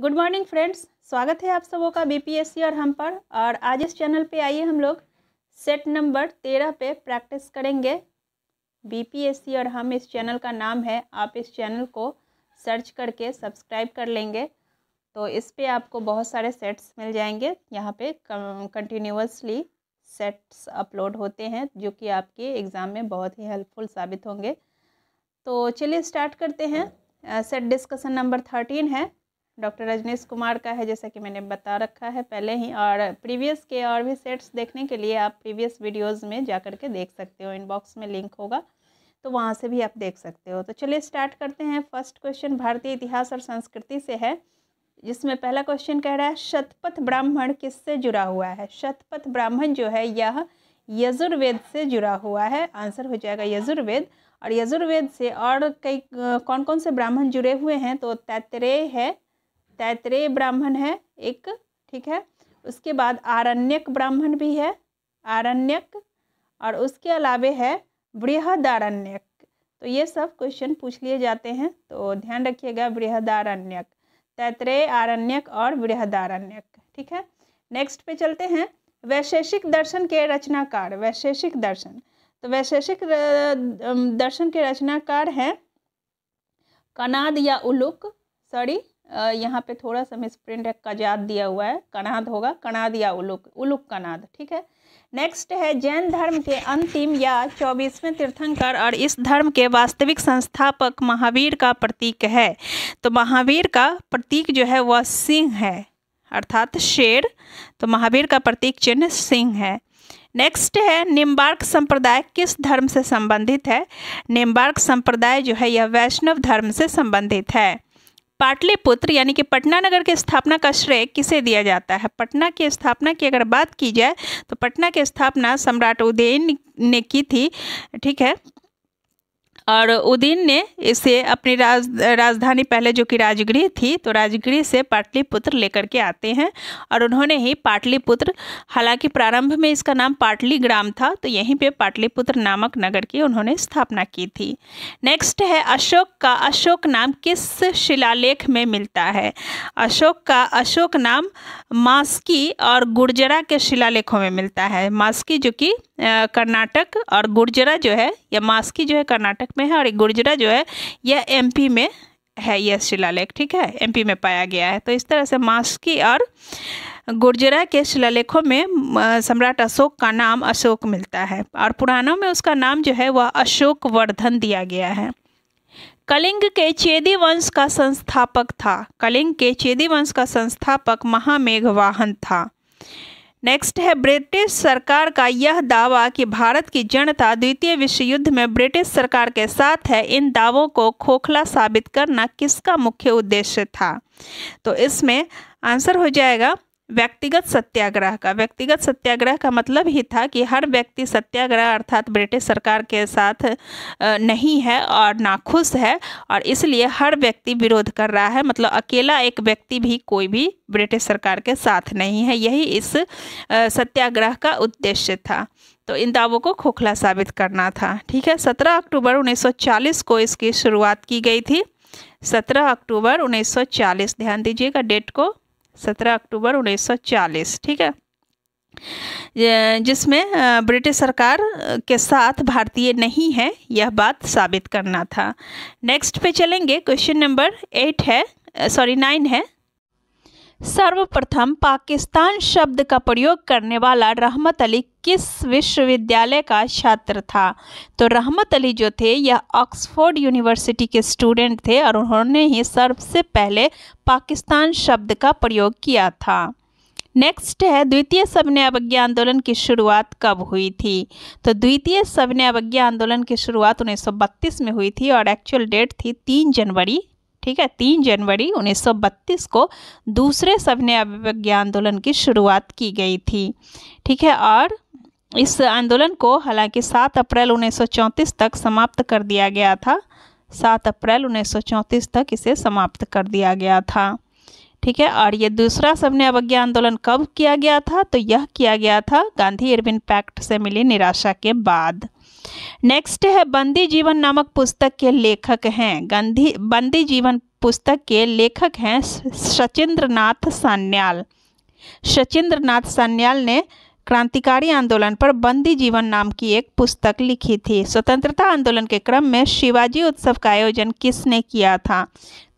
good morning friends स्वागत है आप सबों का बीपीएससी और हम पर और आज इस चैनल पे आइए हम लोग सेट नंबर तेरह पे प्रैक्टिस करेंगे बीपीएससी और हम इस चैनल का नाम है आप इस चैनल को सर्च करके सब्सक्राइब कर लेंगे तो इस पर आपको बहुत सारे सेट्स मिल जाएंगे यहाँ पे कंटिन्यूसली सेट्स अपलोड होते हैं जो कि आपके एग्ज़ाम में बहुत ही हेल्पफुल साबित होंगे तो चलिए स्टार्ट करते हैं सेट डिस्कशन नंबर थर्टीन है डॉक्टर रजनीश कुमार का है जैसा कि मैंने बता रखा है पहले ही और प्रीवियस के और भी सेट्स देखने के लिए आप प्रीवियस वीडियोस में जा कर के देख सकते हो इनबॉक्स में लिंक होगा तो वहाँ से भी आप देख सकते हो तो चलिए स्टार्ट करते हैं फर्स्ट क्वेश्चन भारतीय इतिहास और संस्कृति से है जिसमें पहला क्वेश्चन कह रहा है शतपथ ब्राह्मण किससे जुड़ा हुआ है शतपथ ब्राह्मण जो है यह यजुर्वेद से जुड़ा हुआ है आंसर हो जाएगा यजुर्वेद और यजुर्वेद से और कई कौन कौन से ब्राह्मण जुड़े हुए हैं तो तैतरेय है तैतरेय ब्राह्मण है एक ठीक है उसके बाद आरण्यक ब्राह्मण भी है आरण्यक और उसके अलावे है बृहदारण्यक तो ये सब क्वेश्चन पूछ लिए जाते हैं तो ध्यान रखिएगा बृहदारण्यक तैतरेय आरण्यक और बृहदारण्यक ठीक है नेक्स्ट पे चलते हैं वैशेषिक दर्शन के रचनाकार वैशेषिक दर्शन तो वैशेषिक दर्शन के रचनाकार हैं कनाद या उलुक सॉरी यहाँ पे थोड़ा सा मिसप्रिंट है कजाद दिया हुआ है कनाद होगा कनाद या उलुक उलुक कनाद ठीक है नेक्स्ट है जैन धर्म के अंतिम या चौबीसवें तीर्थंकर और इस धर्म के वास्तविक संस्थापक महावीर का प्रतीक है तो महावीर का प्रतीक जो है वह सिंह है अर्थात शेर तो महावीर का प्रतीक चिन्ह सिंह है नेक्स्ट है निम्बार्क संप्रदाय किस धर्म से संबंधित है निम्बार्क संप्रदाय जो है यह वैष्णव धर्म से संबंधित है पाटलिपुत्र यानी कि पटना नगर की स्थापना का श्रेय किसे दिया जाता है पटना की स्थापना की अगर बात की जाए तो पटना की स्थापना सम्राट उदयन ने की थी ठीक है और उदीन ने इसे अपनी राज राजधानी पहले जो कि राजगृह थी तो राजगृह से पाटलिपुत्र लेकर के आते हैं और उन्होंने ही पाटलिपुत्र हालांकि प्रारंभ में इसका नाम पाटली ग्राम था तो यहीं पे पाटलिपुत्र नामक नगर की उन्होंने स्थापना की थी नेक्स्ट है अशोक का अशोक नाम किस शिलालेख में मिलता है अशोक का अशोक नाम मास्की और गुर्जरा के शिलालेखों में मिलता है मास्की जो कि कर्नाटक और गुर्जरा जो है या मास्की जो है कर्नाटक शिलालेख में है और गुर्जरा जो है यह एमपी में है यह शिलालेख ठीक है एमपी में पाया गया है तो इस तरह से मास्की और गुर्जरा के शिलालेखों में सम्राट अशोक का नाम अशोक मिलता है और पुराणों में उसका नाम जो है वह अशोक वर्धन दिया गया है कलिंग के चेदी वंश का संस्थापक था कलिंग के चेदी वंश का संस्थापक महामेघवाहन था नेक्स्ट है ब्रिटिश सरकार का यह दावा कि भारत की जनता द्वितीय विश्व युद्ध में ब्रिटिश सरकार के साथ है इन दावों को खोखला साबित करना किसका मुख्य उद्देश्य था तो इसमें आंसर हो जाएगा व्यक्तिगत सत्याग्रह का व्यक्तिगत सत्याग्रह का मतलब ही था कि हर व्यक्ति सत्याग्रह अर्थात ब्रिटिश सरकार के साथ नहीं है और नाखुश है और इसलिए हर व्यक्ति विरोध कर रहा है मतलब अकेला एक व्यक्ति भी कोई भी ब्रिटिश सरकार के साथ नहीं है यही इस सत्याग्रह का उद्देश्य था तो इन दावों को खोखला साबित करना था ठीक है सत्रह अक्टूबर उन्नीस को इसकी शुरुआत की गई थी सत्रह अक्टूबर उन्नीस ध्यान दीजिएगा डेट को सत्रह अक्टूबर 1940 ठीक है जिसमें ब्रिटिश सरकार के साथ भारतीय नहीं है यह बात साबित करना था नेक्स्ट पे चलेंगे क्वेश्चन नंबर एट है सॉरी नाइन है सर्वप्रथम पाकिस्तान शब्द का प्रयोग करने वाला रहमत अली किस विश्वविद्यालय का छात्र था तो रहमत अली जो थे यह ऑक्सफोर्ड यूनिवर्सिटी के स्टूडेंट थे और उन्होंने ही सबसे पहले पाकिस्तान शब्द का प्रयोग किया था नेक्स्ट है द्वितीय सविनय अवज्ञा आंदोलन की शुरुआत कब हुई थी तो द्वितीय सविनय अवज्ञा आंदोलन की शुरुआत उन्नीस में हुई थी और एक्चुअल डेट थी तीन जनवरी ठीक है तीन जनवरी 1932 को दूसरे सविनय अवज्ञा आंदोलन की शुरुआत की गई थी ठीक है और इस आंदोलन को हालांकि 7 अप्रैल 1934 तक समाप्त कर दिया गया था 7 अप्रैल 1934 तक इसे समाप्त कर दिया गया था ठीक है और ये दूसरा सबने अवज्ञा आंदोलन कब किया गया था तो यह किया गया था गांधी इरविन पैक्ट से मिली निराशा के बाद नेक्स्ट है बंदी जीवन नामक पुस्तक के लेखक हैं गंधी बंदी जीवन पुस्तक के लेखक हैं सचिंद्र नाथ सान्याल सचिंद्र नाथ सान्याल ने क्रांतिकारी आंदोलन पर बंदी जीवन नाम की एक पुस्तक लिखी थी स्वतंत्रता आंदोलन के क्रम में शिवाजी उत्सव का आयोजन किसने किया था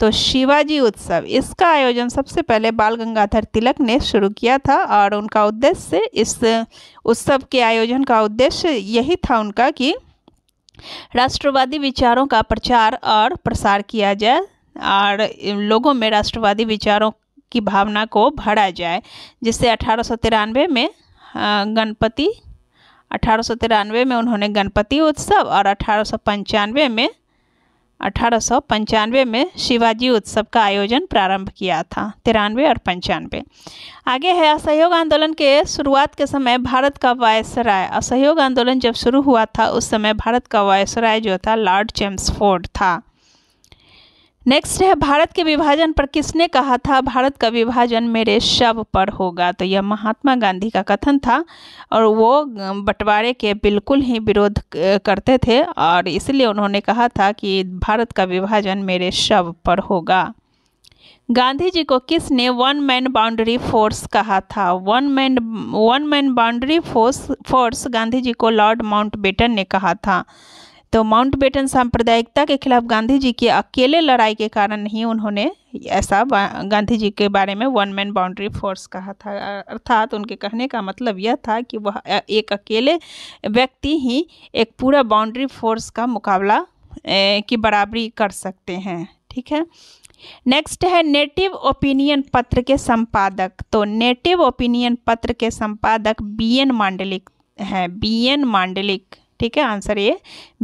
तो शिवाजी उत्सव इसका आयोजन सबसे पहले बाल गंगाधर तिलक ने शुरू किया था और उनका उद्देश्य इस उत्सव के आयोजन का उद्देश्य यही था उनका कि राष्ट्रवादी विचारों का प्रचार और प्रसार किया जाए और लोगों में राष्ट्रवादी विचारों की भावना को भरा जाए जिससे अठारह में गणपति अठारह में उन्होंने गणपति उत्सव और अठारह में अठारह में शिवाजी उत्सव का आयोजन प्रारंभ किया था तिरानवे और पंचानवे आगे है असहयोग आंदोलन के शुरुआत के समय भारत का वायसराय असहयोग आंदोलन जब शुरू हुआ था उस समय भारत का वायसराय जो था लॉर्ड चेम्सफोर्ड था नेक्स्ट है भारत के विभाजन पर किसने कहा था भारत का विभाजन मेरे शव पर होगा तो यह महात्मा गांधी का कथन था और वो बंटवारे के बिल्कुल ही विरोध करते थे और इसलिए उन्होंने कहा था कि भारत का विभाजन मेरे शव पर होगा गांधी जी को किसने वन मैन बाउंड्री फोर्स कहा था one man one man boundary force force Gandhi ji को लॉर्ड माउंट ने कहा था तो बेटन सांप्रदायिकता के खिलाफ गांधी जी की अकेले लड़ाई के कारण ही उन्होंने ऐसा गांधी जी के बारे में वन मैन बाउंड्री फोर्स कहा था अर्थात उनके कहने का मतलब यह था कि वह एक अकेले व्यक्ति ही एक पूरा बाउंड्री फोर्स का मुकाबला की बराबरी कर सकते हैं ठीक है नेक्स्ट है नेटिव ओपिनियन पत्र के संपादक तो नेटिव ओपिनियन पत्र के संपादक बी एन मांडलिक है बी एन मांडलिक ठीक है आंसर ये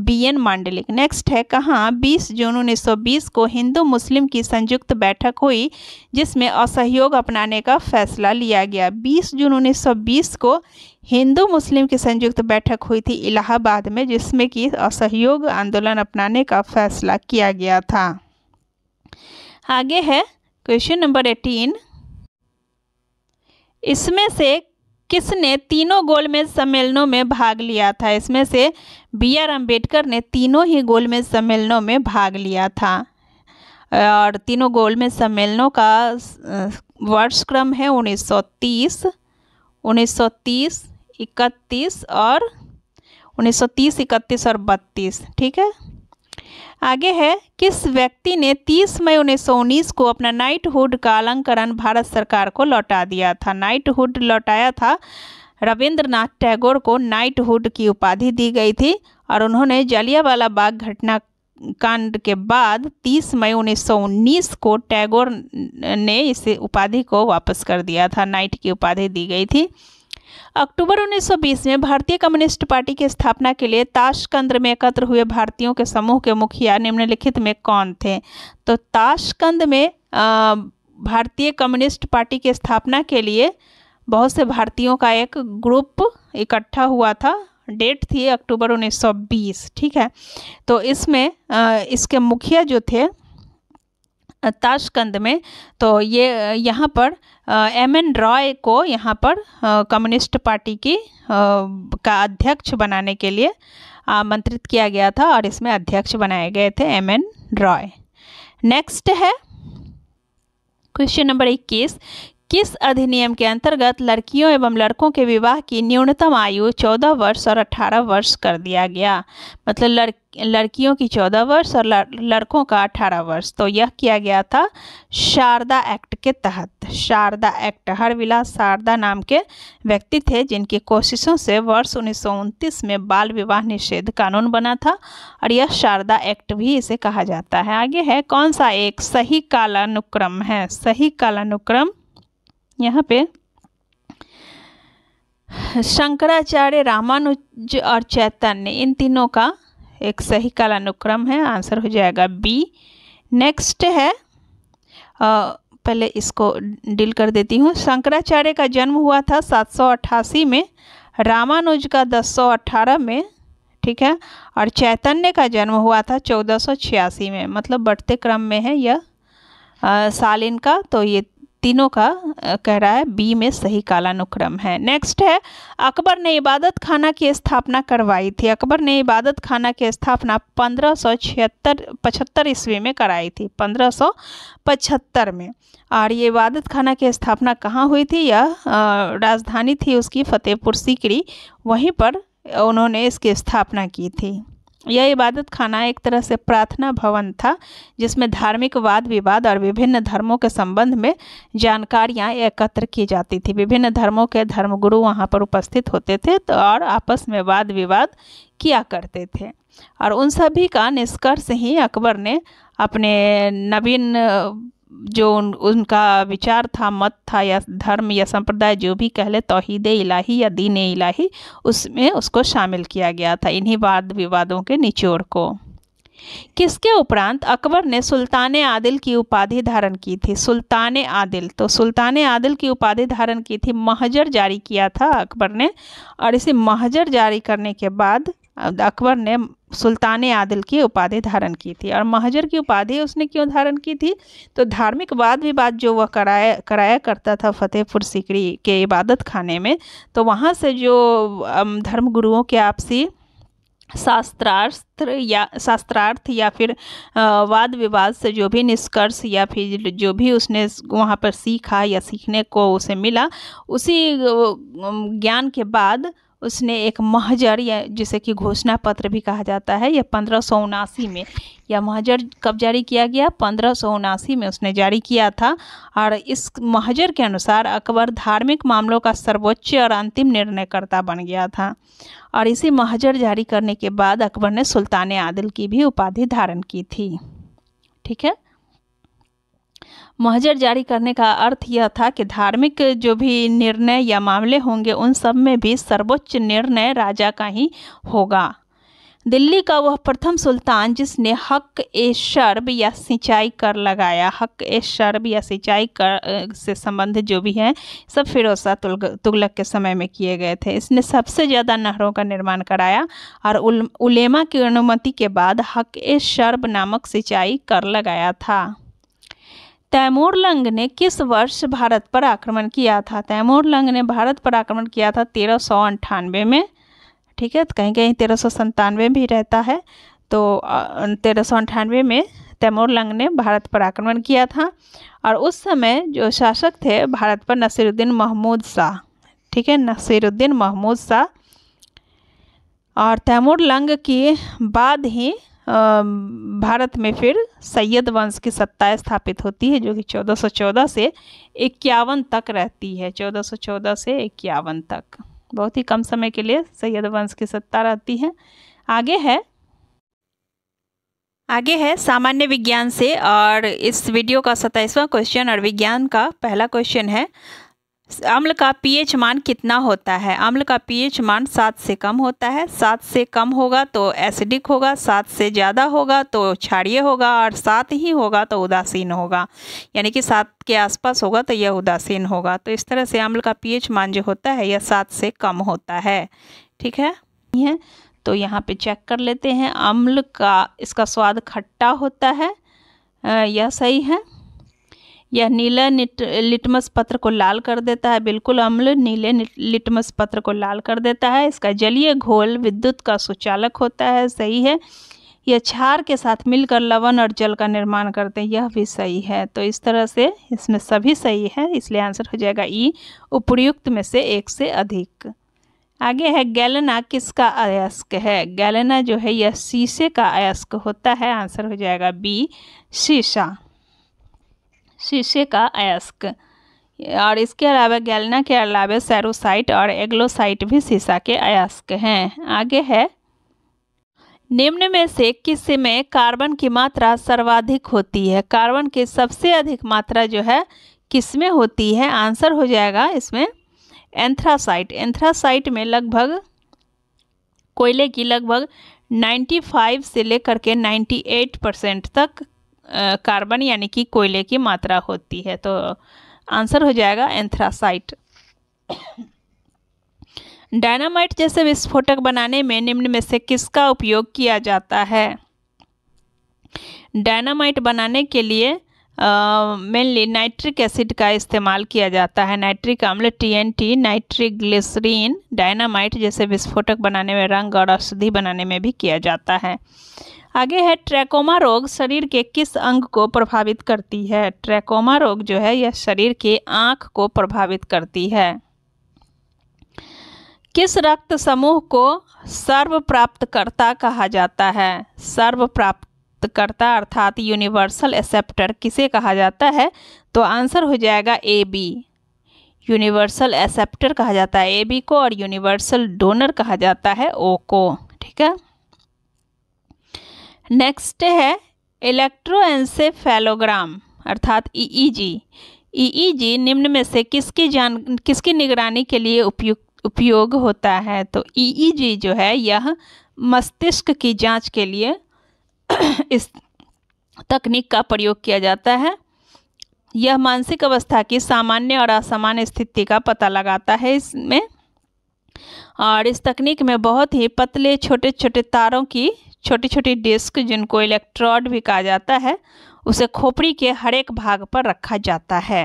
बी एन मांडलिक नेक्स्ट है कहाँ 20 जून 1920 को हिंदू मुस्लिम की संयुक्त बैठक हुई जिसमें असहयोग अपनाने का फैसला लिया गया 20 जून 1920 को हिंदू मुस्लिम की संयुक्त बैठक हुई थी इलाहाबाद में जिसमें कि असहयोग आंदोलन अपनाने का फैसला किया गया था आगे है क्वेश्चन नंबर एटीन इसमें से किसने तीनों गोलमेज सम्मेलनों में भाग लिया था इसमें से बी आर अम्बेडकर ने तीनों ही गोलमेज सम्मेलनों में भाग लिया था और तीनों गोलमेज सम्मेलनों का वर्ष क्रम है 1930 1930 इकतीस और 1930 इकतीस और बत्तीस ठीक है आगे है किस व्यक्ति ने 30 मई उन्नीस को अपना नाइटहुड का अलंकरण भारत सरकार को लौटा दिया था नाइटहुड लौटाया था रविंद्रनाथ टैगोर को नाइटहुड की उपाधि दी गई थी और उन्होंने जलियावाला बाग घटना कांड के बाद 30 मई उन्नीस को टैगोर ने इस उपाधि को वापस कर दिया था नाइट की उपाधि दी गई थी अक्टूबर 1920 में भारतीय कम्युनिस्ट पार्टी की स्थापना के लिए ताशकंद में एकत्र हुए भारतीयों के समूह के मुखिया निम्नलिखित में कौन थे तो ताशकंद में भारतीय कम्युनिस्ट पार्टी की स्थापना के लिए बहुत से भारतीयों का एक ग्रुप इकट्ठा हुआ था डेट थी अक्टूबर 1920 ठीक है तो इसमें इसके मुखिया जो थे ताशकंद में तो ये यहाँ पर एम एन रॉय को यहाँ पर कम्युनिस्ट पार्टी की का अध्यक्ष बनाने के लिए आमंत्रित किया गया था और इसमें अध्यक्ष बनाए गए थे एम एन रॉय नेक्स्ट है क्वेश्चन नंबर इक्कीस किस अधिनियम के अंतर्गत लड़कियों एवं लड़कों के विवाह की न्यूनतम आयु 14 वर्ष और 18 वर्ष कर दिया गया मतलब लड़ लड़कियों की 14 वर्ष और लड़कों का 18 वर्ष तो यह किया गया था शारदा एक्ट के तहत शारदा एक्ट हरविलास शारदा नाम के व्यक्ति थे जिनकी कोशिशों से वर्ष उन्नीस में बाल विवाह निषेध कानून बना था और यह शारदा एक्ट भी इसे कहा जाता है आगे है कौन सा एक सही कालानुक्रम है सही कालानुक्रम यहाँ पे शंकराचार्य रामानुज और चैतन्य इन तीनों का एक सही कालानुक्रम है आंसर हो जाएगा बी नेक्स्ट है आ, पहले इसको डील कर देती हूँ शंकराचार्य का जन्म हुआ था 788 में रामानुज का 1018 में ठीक है और चैतन्य का जन्म हुआ था 1486 में मतलब बढ़ते क्रम में है यह साल इनका तो ये तीनों का कह रहा है बी में सही कालानुक्रम है नेक्स्ट है अकबर ने इबादत खाना की स्थापना करवाई थी अकबर ने इबादत खाना की स्थापना पंद्रह सौ छिहत्तर पचहत्तर ईस्वी में कराई थी पंद्रह सौ पचहत्तर में और ये इबादत खाना की स्थापना कहाँ हुई थी यह राजधानी थी उसकी फतेहपुर सीकरी वहीं पर उन्होंने इसकी स्थापना की थी यह इबादत खाना एक तरह से प्रार्थना भवन था जिसमें धार्मिक वाद विवाद और विभिन्न धर्मों के संबंध में जानकारियाँ एकत्र की जाती थी विभिन्न धर्मों के धर्मगुरु वहाँ पर उपस्थित होते थे तो और आपस में वाद विवाद किया करते थे और उन सभी का निष्कर्ष ही अकबर ने अपने नवीन जो उन, उनका विचार था मत था या धर्म या संप्रदाय जो भी कह ले तोहद इलाही या दीन इलाही उसमें उसको शामिल किया गया था इन्हीं वाद विवादों के निचोड़ को किसके उपरांत अकबर ने सुल्तान आदिल की उपाधि धारण की थी सुल्तान आदिल तो सुल्तान आदिल की उपाधि धारण की थी महजर जारी किया था अकबर ने और इसे महजर जारी करने के बाद अकबर ने सुल्तान आदिल की उपाधि धारण की थी और महाजर की उपाधि उसने क्यों धारण की थी तो धार्मिक वाद विवाद जो वह कराया कराया करता था फतेहपुर सिकरी के इबादत खाने में तो वहाँ से जो धर्म गुरुओं के आपसी शास्त्रार्थ या शास्त्रार्थ या फिर वाद विवाद से जो भी निष्कर्ष या फिर जो भी उसने वहाँ पर सीखा या सीखने को उसे मिला उसी ज्ञान के बाद उसने एक महजर या जिसे कि घोषणा पत्र भी कहा जाता है यह पंद्रह सौ उनासी में यह महजर कब जारी किया गया पंद्रह सौ उनासी में उसने जारी किया था और इस महजर के अनुसार अकबर धार्मिक मामलों का सर्वोच्च और अंतिम निर्णयकर्ता बन गया था और इसी महजर जारी करने के बाद अकबर ने सुल्तान आदिल की भी उपाधि धारण की थी ठीक है महजर जारी करने का अर्थ यह था कि धार्मिक जो भी निर्णय या मामले होंगे उन सब में भी सर्वोच्च निर्णय राजा का ही होगा दिल्ली का वह प्रथम सुल्तान जिसने हक ए शर्ब या सिंचाई कर लगाया हक ए शर्ब या सिंचाई कर से संबंधित जो भी हैं सब फिरोसा शाह तुगलक के समय में किए गए थे इसने सबसे ज़्यादा नहरों का निर्माण कराया और उल, उलेमा की अनुमति के बाद हक ए शर्ब नामक सिंचाई कर लगाया था तैमूरलंग ने किस वर्ष भारत पर आक्रमण किया था तैमूरलंग ने भारत पर आक्रमण किया था तेरह सौ अंठानवे में ठीक है तो कहीं कहीं तेरह सौ संतानवे भी रहता है तो तेरह सौ अंठानवे में तैमूरलंग ने भारत पर आक्रमण किया था और उस समय जो शासक थे भारत पर नसीरुद्दीन महमूद शाह ठीक है नसीरुद्दीन महमूद शाह और तैमूरलंग के बाद ही भारत में फिर सैयद वंश की सत्ता स्थापित होती है जो कि 1414 से इक्यावन तक रहती है 1414 से इक्यावन तक बहुत ही कम समय के लिए सैयद वंश की सत्ता रहती है आगे है आगे है सामान्य विज्ञान से और इस वीडियो का सत्ताईसवां क्वेश्चन और विज्ञान का पहला क्वेश्चन है अम्ल का पीएच मान कितना होता है अम्ल का पीएच मान सात से कम होता है सात से कम होगा तो एसिडिक होगा सात से ज़्यादा होगा तो क्षारीय होगा और सात ही होगा तो उदासीन होगा यानी कि सात के आसपास होगा तो यह उदासीन होगा तो इस तरह से अम्ल का पीएच मान जो होता है यह सात से कम होता है ठीक है तो यहाँ पर चेक कर लेते हैं अम्ल का इसका स्वाद खट्टा होता है यह सही है यह नीला लिटमस पत्र को लाल कर देता है बिल्कुल अम्ल नीले लिटमस पत्र को लाल कर देता है इसका जलीय घोल विद्युत का सुचालक होता है सही है यह क्षार के साथ मिलकर लवण और जल का निर्माण करते हैं यह भी सही है तो इस तरह से इसमें सभी सही है इसलिए आंसर हो जाएगा ई उपयुक्त में से एक से अधिक आगे है गैलना किसका अयस्क है गैलना जो है यह शीशे का अयस्क होता है आंसर हो जाएगा बी शीशा शीशे का अयस्क और इसके अलावा गैलना के अलावा सैरोसाइट और एग्लोसाइट भी शीशा के अयस्क हैं आगे है निम्न में से किस में कार्बन की मात्रा सर्वाधिक होती है कार्बन की सबसे अधिक मात्रा जो है किस में होती है आंसर हो जाएगा इसमें एंथ्रासाइट एंथ्रासाइट में लगभग कोयले की लगभग 95 से लेकर के 98 परसेंट तक कार्बन यानी कि कोयले की मात्रा होती है तो आंसर हो जाएगा एंथ्रासाइट डायनामाइट जैसे विस्फोटक बनाने में निम्न में से किसका उपयोग किया जाता है डायनामाइट बनाने के लिए मेनली नाइट्रिक एसिड का इस्तेमाल किया जाता है नाइट्रिक अम्ल टीएनटी नाइट्रिक ग्लिसरीन डायनामाइट जैसे विस्फोटक बनाने में रंग और औषधि बनाने में भी किया जाता है आगे है ट्रैकोमा रोग शरीर के किस अंग को प्रभावित करती है ट्रैकोमा रोग जो है यह शरीर के आँख को प्रभावित करती है किस रक्त समूह को सर्व प्राप्तकर्ता कहा जाता है सर्व प्राप्त प्राप्तकर्ता अर्थात यूनिवर्सल एक्सेप्टर किसे कहा जाता है तो आंसर हो जाएगा ए बी यूनिवर्सल एक्सेप्टर कहा जाता है ए बी को और यूनिवर्सल डोनर कहा जाता है ओ को ठीक है नेक्स्ट है इलेक्ट्रोएंसेफेलोग्राम अर्थात EEG e EEG e e निम्न में से किसकी जान किसकी निगरानी के लिए उपयुक्त उपयोग होता है तो ईईजी जो है यह मस्तिष्क की जांच के लिए इस तकनीक का प्रयोग किया जाता है यह मानसिक अवस्था की सामान्य और असामान्य स्थिति का पता लगाता है इसमें और इस तकनीक में बहुत ही पतले छोटे छोटे तारों की छोटी छोटी डिस्क जिनको इलेक्ट्रॉड भी कहा जाता है उसे खोपड़ी के हर एक भाग पर रखा जाता है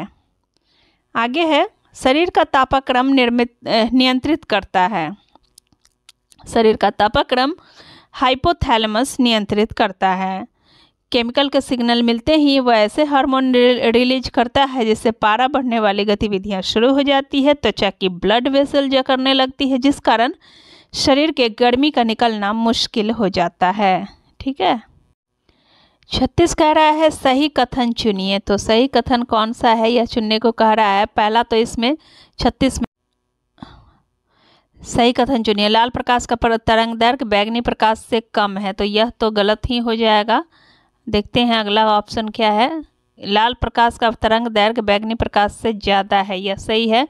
आगे है शरीर का तापक्रम निर्मित नियंत्रित करता है शरीर का तापाक्रम हाइपोथैलमस नियंत्रित करता है केमिकल के सिग्नल मिलते ही वह ऐसे हार्मोन रिलीज करता है जिससे पारा बढ़ने वाली गतिविधियां शुरू हो जाती है त्वचा की ब्लड वेसल जकड़ने लगती है जिस कारण शरीर के गर्मी का निकलना मुश्किल हो जाता है ठीक है छत्तीस कह रहा है सही कथन चुनिए तो सही कथन कौन सा है यह चुनने को कह रहा है पहला तो इसमें छत्तीस में सही कथन चुनिए लाल प्रकाश का तरंग दर्ग बैगनी प्रकाश से कम है तो यह तो गलत ही हो जाएगा देखते हैं अगला ऑप्शन क्या है लाल प्रकाश का तरंग दैर्घ्य बैगनी प्रकाश से ज़्यादा है यह सही है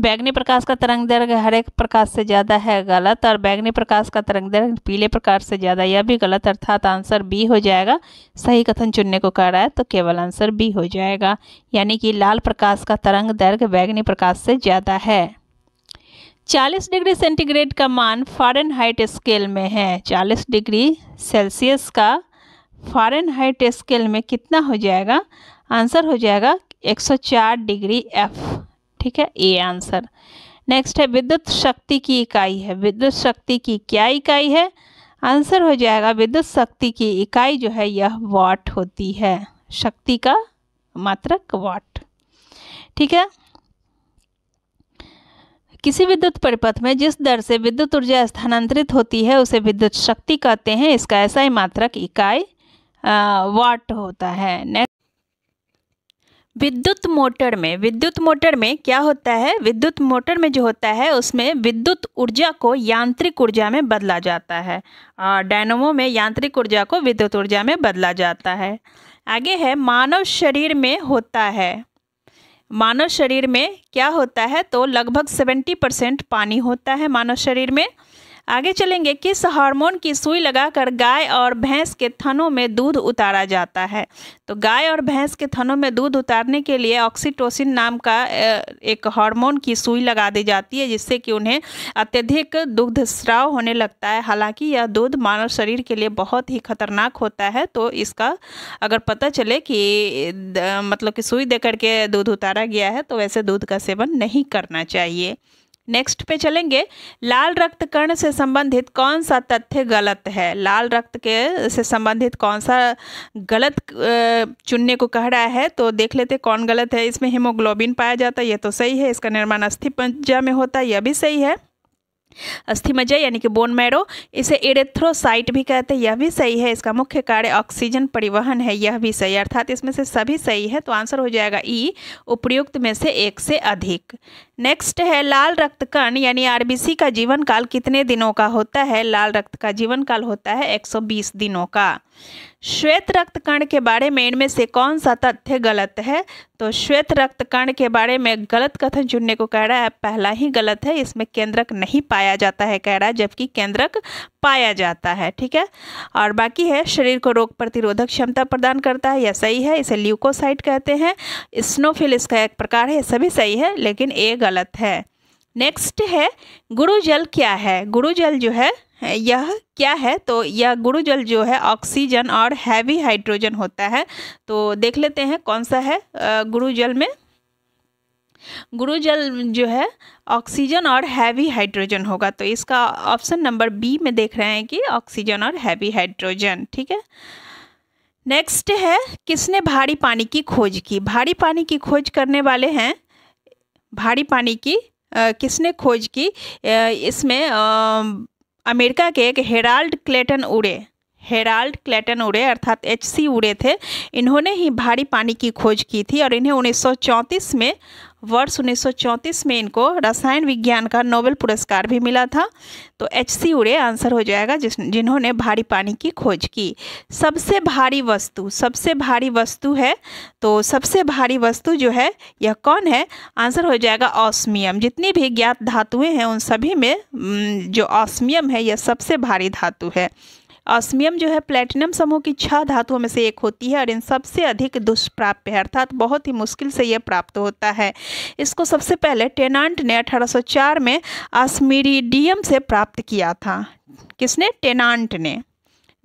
बैगनी प्रकाश का तरंग दर्ग हरे प्रकाश से ज़्यादा है गलत और बैगनी प्रकाश का तरंग दर्ग पीले प्रकाश से ज़्यादा यह भी गलत अर्थात आंसर बी हो जाएगा सही कथन चुनने को कह रहा है तो केवल आंसर बी हो जाएगा यानी कि लाल प्रकाश का तरंग दर्ग बैगनी प्रकाश से ज़्यादा है 40 डिग्री सेंटीग्रेड का मान फॉरन स्केल में है चालीस डिग्री सेल्सियस का फॉरन स्केल में कितना हो जाएगा आंसर हो जाएगा 104 डिग्री एफ ठीक है ए आंसर नेक्स्ट है विद्युत शक्ति की इकाई है विद्युत शक्ति की क्या इकाई है आंसर हो जाएगा विद्युत शक्ति की इकाई जो है यह वाट होती है शक्ति का मात्रक वाट ठीक है किसी विद्युत परिपथ में जिस दर से विद्युत ऊर्जा स्थानांतरित होती है उसे विद्युत शक्ति कहते हैं इसका ऐसा ही मात्रक इकाई वाट होता है नेक्स्ट विद्युत मोटर में विद्युत मोटर में क्या होता है विद्युत मोटर में जो होता है उसमें विद्युत ऊर्जा को यांत्रिक ऊर्जा में बदला जाता है और डायनोमो में यांत्रिक ऊर्जा को विद्युत ऊर्जा में बदला जाता है आगे है मानव शरीर में होता है मानव शरीर में क्या होता है तो लगभग सेवेंटी परसेंट पानी होता है मानव शरीर में आगे चलेंगे किस हार्मोन की सुई लगाकर गाय और भैंस के थनों में दूध उतारा जाता है तो गाय और भैंस के थनों में दूध उतारने के लिए ऑक्सीटोसिन नाम का एक हार्मोन की सुई लगा दी जाती है जिससे कि उन्हें अत्यधिक दुग्ध स्राव होने लगता है हालांकि यह दूध मानव शरीर के लिए बहुत ही खतरनाक होता है तो इसका अगर पता चले कि मतलब कि सुई दे करके दूध उतारा गया है तो वैसे दूध का सेवन नहीं करना चाहिए नेक्स्ट पे चलेंगे लाल रक्त कण से संबंधित कौन सा तथ्य गलत है लाल रक्त के से संबंधित कौन सा गलत चुनने को कह रहा है तो देख लेते कौन गलत है इसमें हीमोग्लोबिन पाया जाता है ये तो सही है इसका निर्माण अस्थि पंजा में होता है यह भी सही है अस्थि मज्जा यानी कि बोन मैरो इसे इरेथ्रोसाइट भी कहते हैं यह भी सही है इसका मुख्य कार्य ऑक्सीजन परिवहन है यह भी सही अर्थात इसमें से सभी सही है तो आंसर हो जाएगा ई e, उपयुक्त में से एक से अधिक नेक्स्ट है लाल रक्त कण यानी आरबीसी का जीवन काल कितने दिनों का होता है लाल रक्त का जीवन काल होता है एक दिनों का श्वेत रक्त कण के बारे में इनमें से कौन सा तथ्य गलत है तो श्वेत रक्त कण के बारे में गलत कथन चुनने को कह रहा है पहला ही गलत है इसमें केंद्रक नहीं पाया जाता है कह रहा है जबकि केंद्रक पाया जाता है ठीक है और बाकी है शरीर को रोग प्रतिरोधक क्षमता प्रदान करता है यह सही है इसे ल्यूकोसाइट कहते हैं स्नोफिल इसका एक प्रकार है सभी सही है लेकिन ये गलत है नेक्स्ट है गुरु जल क्या है गुरु जल जो है यह क्या है तो यह गुरु जल जो है ऑक्सीजन और हैवी हाइड्रोजन होता है तो देख लेते हैं कौन सा है गुरु जल में गुरु जल जो है ऑक्सीजन और हैवी हाइड्रोजन होगा तो इसका ऑप्शन नंबर बी में देख रहे हैं कि ऑक्सीजन और हैवी हाइड्रोजन ठीक है नेक्स्ट है किसने भारी पानी की खोज की भारी पानी की खोज करने वाले हैं भारी पानी की आ, किसने खोज की आ, इसमें आ, अमेरिका के एक Harold Clayton Urey Harold Clayton Urey अर्थात एच सी उड़े थे इन्होंने ही भारी पानी की खोज की थी और इन्हें 1934 में वर्ष 1934 में इनको रसायन विज्ञान का नोबेल पुरस्कार भी मिला था तो एच सी उड़े आंसर हो जाएगा जिस जिन्होंने भारी पानी की खोज की सबसे भारी वस्तु सबसे भारी वस्तु है तो सबसे भारी वस्तु जो है यह कौन है आंसर हो जाएगा ऑस्मियम जितनी भी ज्ञात धातुएं हैं उन सभी में जो ऑस्मियम है यह सबसे भारी धातु है असमियम जो है प्लेटिनम समूह की छह धातुओं में से एक होती है और इन सबसे अधिक दुष्प्राप्य है अर्थात बहुत ही मुश्किल से यह प्राप्त होता है इसको सबसे पहले टेनांट ने 1804 में आसमिरिडियम से प्राप्त किया था किसने टेनांट ने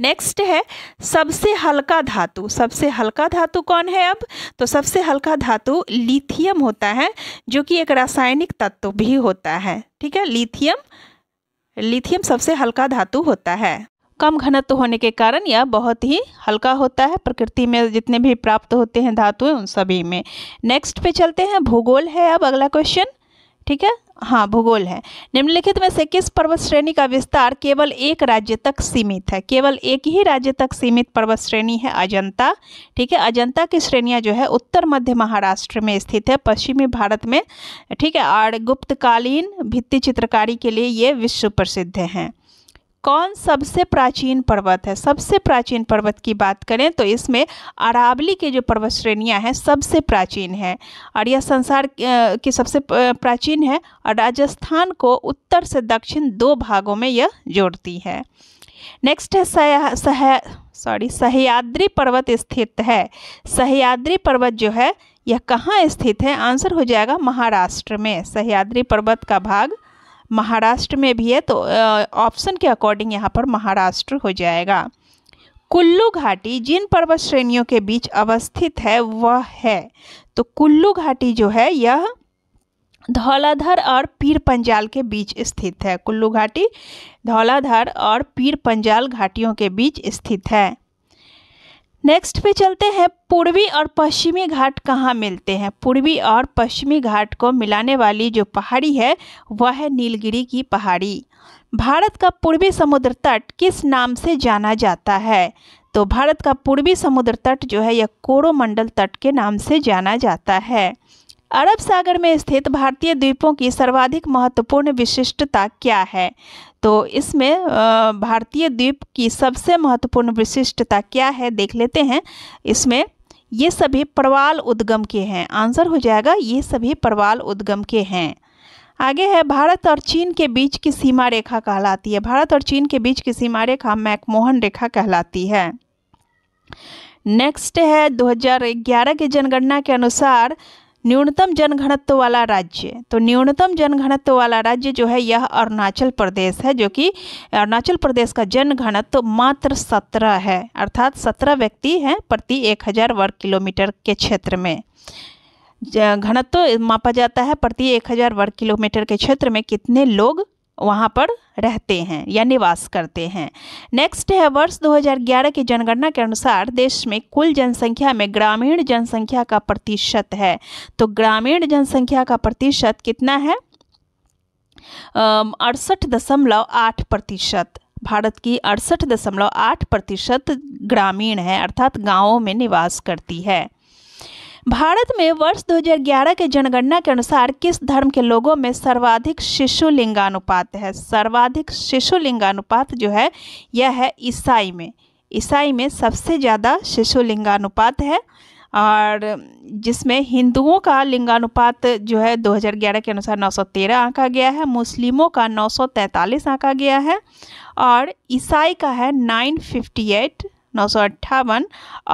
नेक्स्ट है सबसे हल्का धातु सबसे हल्का धातु कौन है अब तो सबसे हल्का धातु लिथियम होता है जो कि एक रासायनिक तत्व भी होता है ठीक है लिथियम लिथियम सबसे हल्का धातु होता है कम घनत्व होने के कारण यह बहुत ही हल्का होता है प्रकृति में जितने भी प्राप्त होते हैं धातुएं उन सभी में नेक्स्ट पे चलते हैं भूगोल है अब अगला क्वेश्चन ठीक है हाँ भूगोल है निम्नलिखित में से किस पर्वत श्रेणी का विस्तार केवल एक राज्य तक सीमित है केवल एक ही राज्य तक सीमित पर्वत श्रेणी है अजंता ठीक है अजंता की श्रेणियाँ जो है उत्तर मध्य महाराष्ट्र में स्थित है पश्चिमी भारत में ठीक है और गुप्तकालीन भित्ति चित्रकारी के लिए ये विश्व प्रसिद्ध हैं कौन सबसे प्राचीन पर्वत है सबसे प्राचीन पर्वत की बात करें तो इसमें अरावली के जो पर्वत श्रेणियाँ हैं सबसे प्राचीन है और यह संसार की सबसे प्राचीन है और राजस्थान को उत्तर से दक्षिण दो भागों में यह जोड़ती है नेक्स्ट है सह सह सॉरी सहयाद्री पर्वत स्थित है सहयाद्री पर्वत जो है यह कहाँ स्थित है आंसर हो जाएगा महाराष्ट्र में सहयाद्री पर्वत का भाग महाराष्ट्र में भी है तो ऑप्शन के अकॉर्डिंग यहाँ पर महाराष्ट्र हो जाएगा कुल्लू घाटी जिन पर्वत श्रेणियों के बीच अवस्थित है वह है तो कुल्लू घाटी जो है यह धौलाधर और पीर पंजाल के बीच स्थित है कुल्लू घाटी धौलाधर और पीर पंजाल घाटियों के बीच स्थित है नेक्स्ट पे चलते हैं पूर्वी और पश्चिमी घाट कहाँ मिलते हैं पूर्वी और पश्चिमी घाट को मिलाने वाली जो पहाड़ी है वह है नीलगिरी की पहाड़ी भारत का पूर्वी समुद्र तट किस नाम से जाना जाता है तो भारत का पूर्वी समुद्र तट जो है यह कोरोमंडल तट के नाम से जाना जाता है अरब सागर में स्थित भारतीय द्वीपों की सर्वाधिक महत्वपूर्ण विशिष्टता क्या है तो इसमें भारतीय द्वीप की सबसे महत्वपूर्ण विशिष्टता क्या है देख लेते हैं इसमें ये सभी प्रवाल उद्गम के हैं आंसर हो जाएगा ये सभी प्रवाल उद्गम के हैं आगे है भारत और चीन के बीच की सीमा रेखा कहलाती है भारत और चीन के बीच की सीमा रेखा मैकमोहन रेखा कहलाती है नेक्स्ट है 2011 की जनगणना के अनुसार न्यूनतम जनघनत्व वाला राज्य तो न्यूनतम जनघनत्व वाला राज्य जो है यह अरुणाचल प्रदेश है जो कि अरुणाचल प्रदेश का जनघनत्व मात्र सत्रह है अर्थात सत्रह व्यक्ति हैं प्रति एक हज़ार वर्ग किलोमीटर के क्षेत्र में घनत्व मापा जाता है प्रति एक हज़ार वर्ग किलोमीटर के क्षेत्र में कितने लोग वहाँ पर रहते हैं या निवास करते हैं नेक्स्ट है वर्ष 2011 की जनगणना के अनुसार देश में कुल जनसंख्या में ग्रामीण जनसंख्या का प्रतिशत है तो ग्रामीण जनसंख्या का प्रतिशत कितना है अड़सठ दशमलव आठ प्रतिशत भारत की अड़सठ दशमलव आठ प्रतिशत ग्रामीण है अर्थात गांवों में निवास करती है भारत में वर्ष 2011 के जनगणना के अनुसार किस धर्म के लोगों में सर्वाधिक शिशु लिंगानुपात है सर्वाधिक शिशु लिंगानुपात जो है यह है ईसाई में ईसाई में सबसे ज़्यादा शिशु लिंगानुपात है और जिसमें हिंदुओं का लिंगानुपात जो है 2011 के अनुसार 913 आंका गया है मुस्लिमों का 943 आंका गया है और ईसाई का है 958 नौ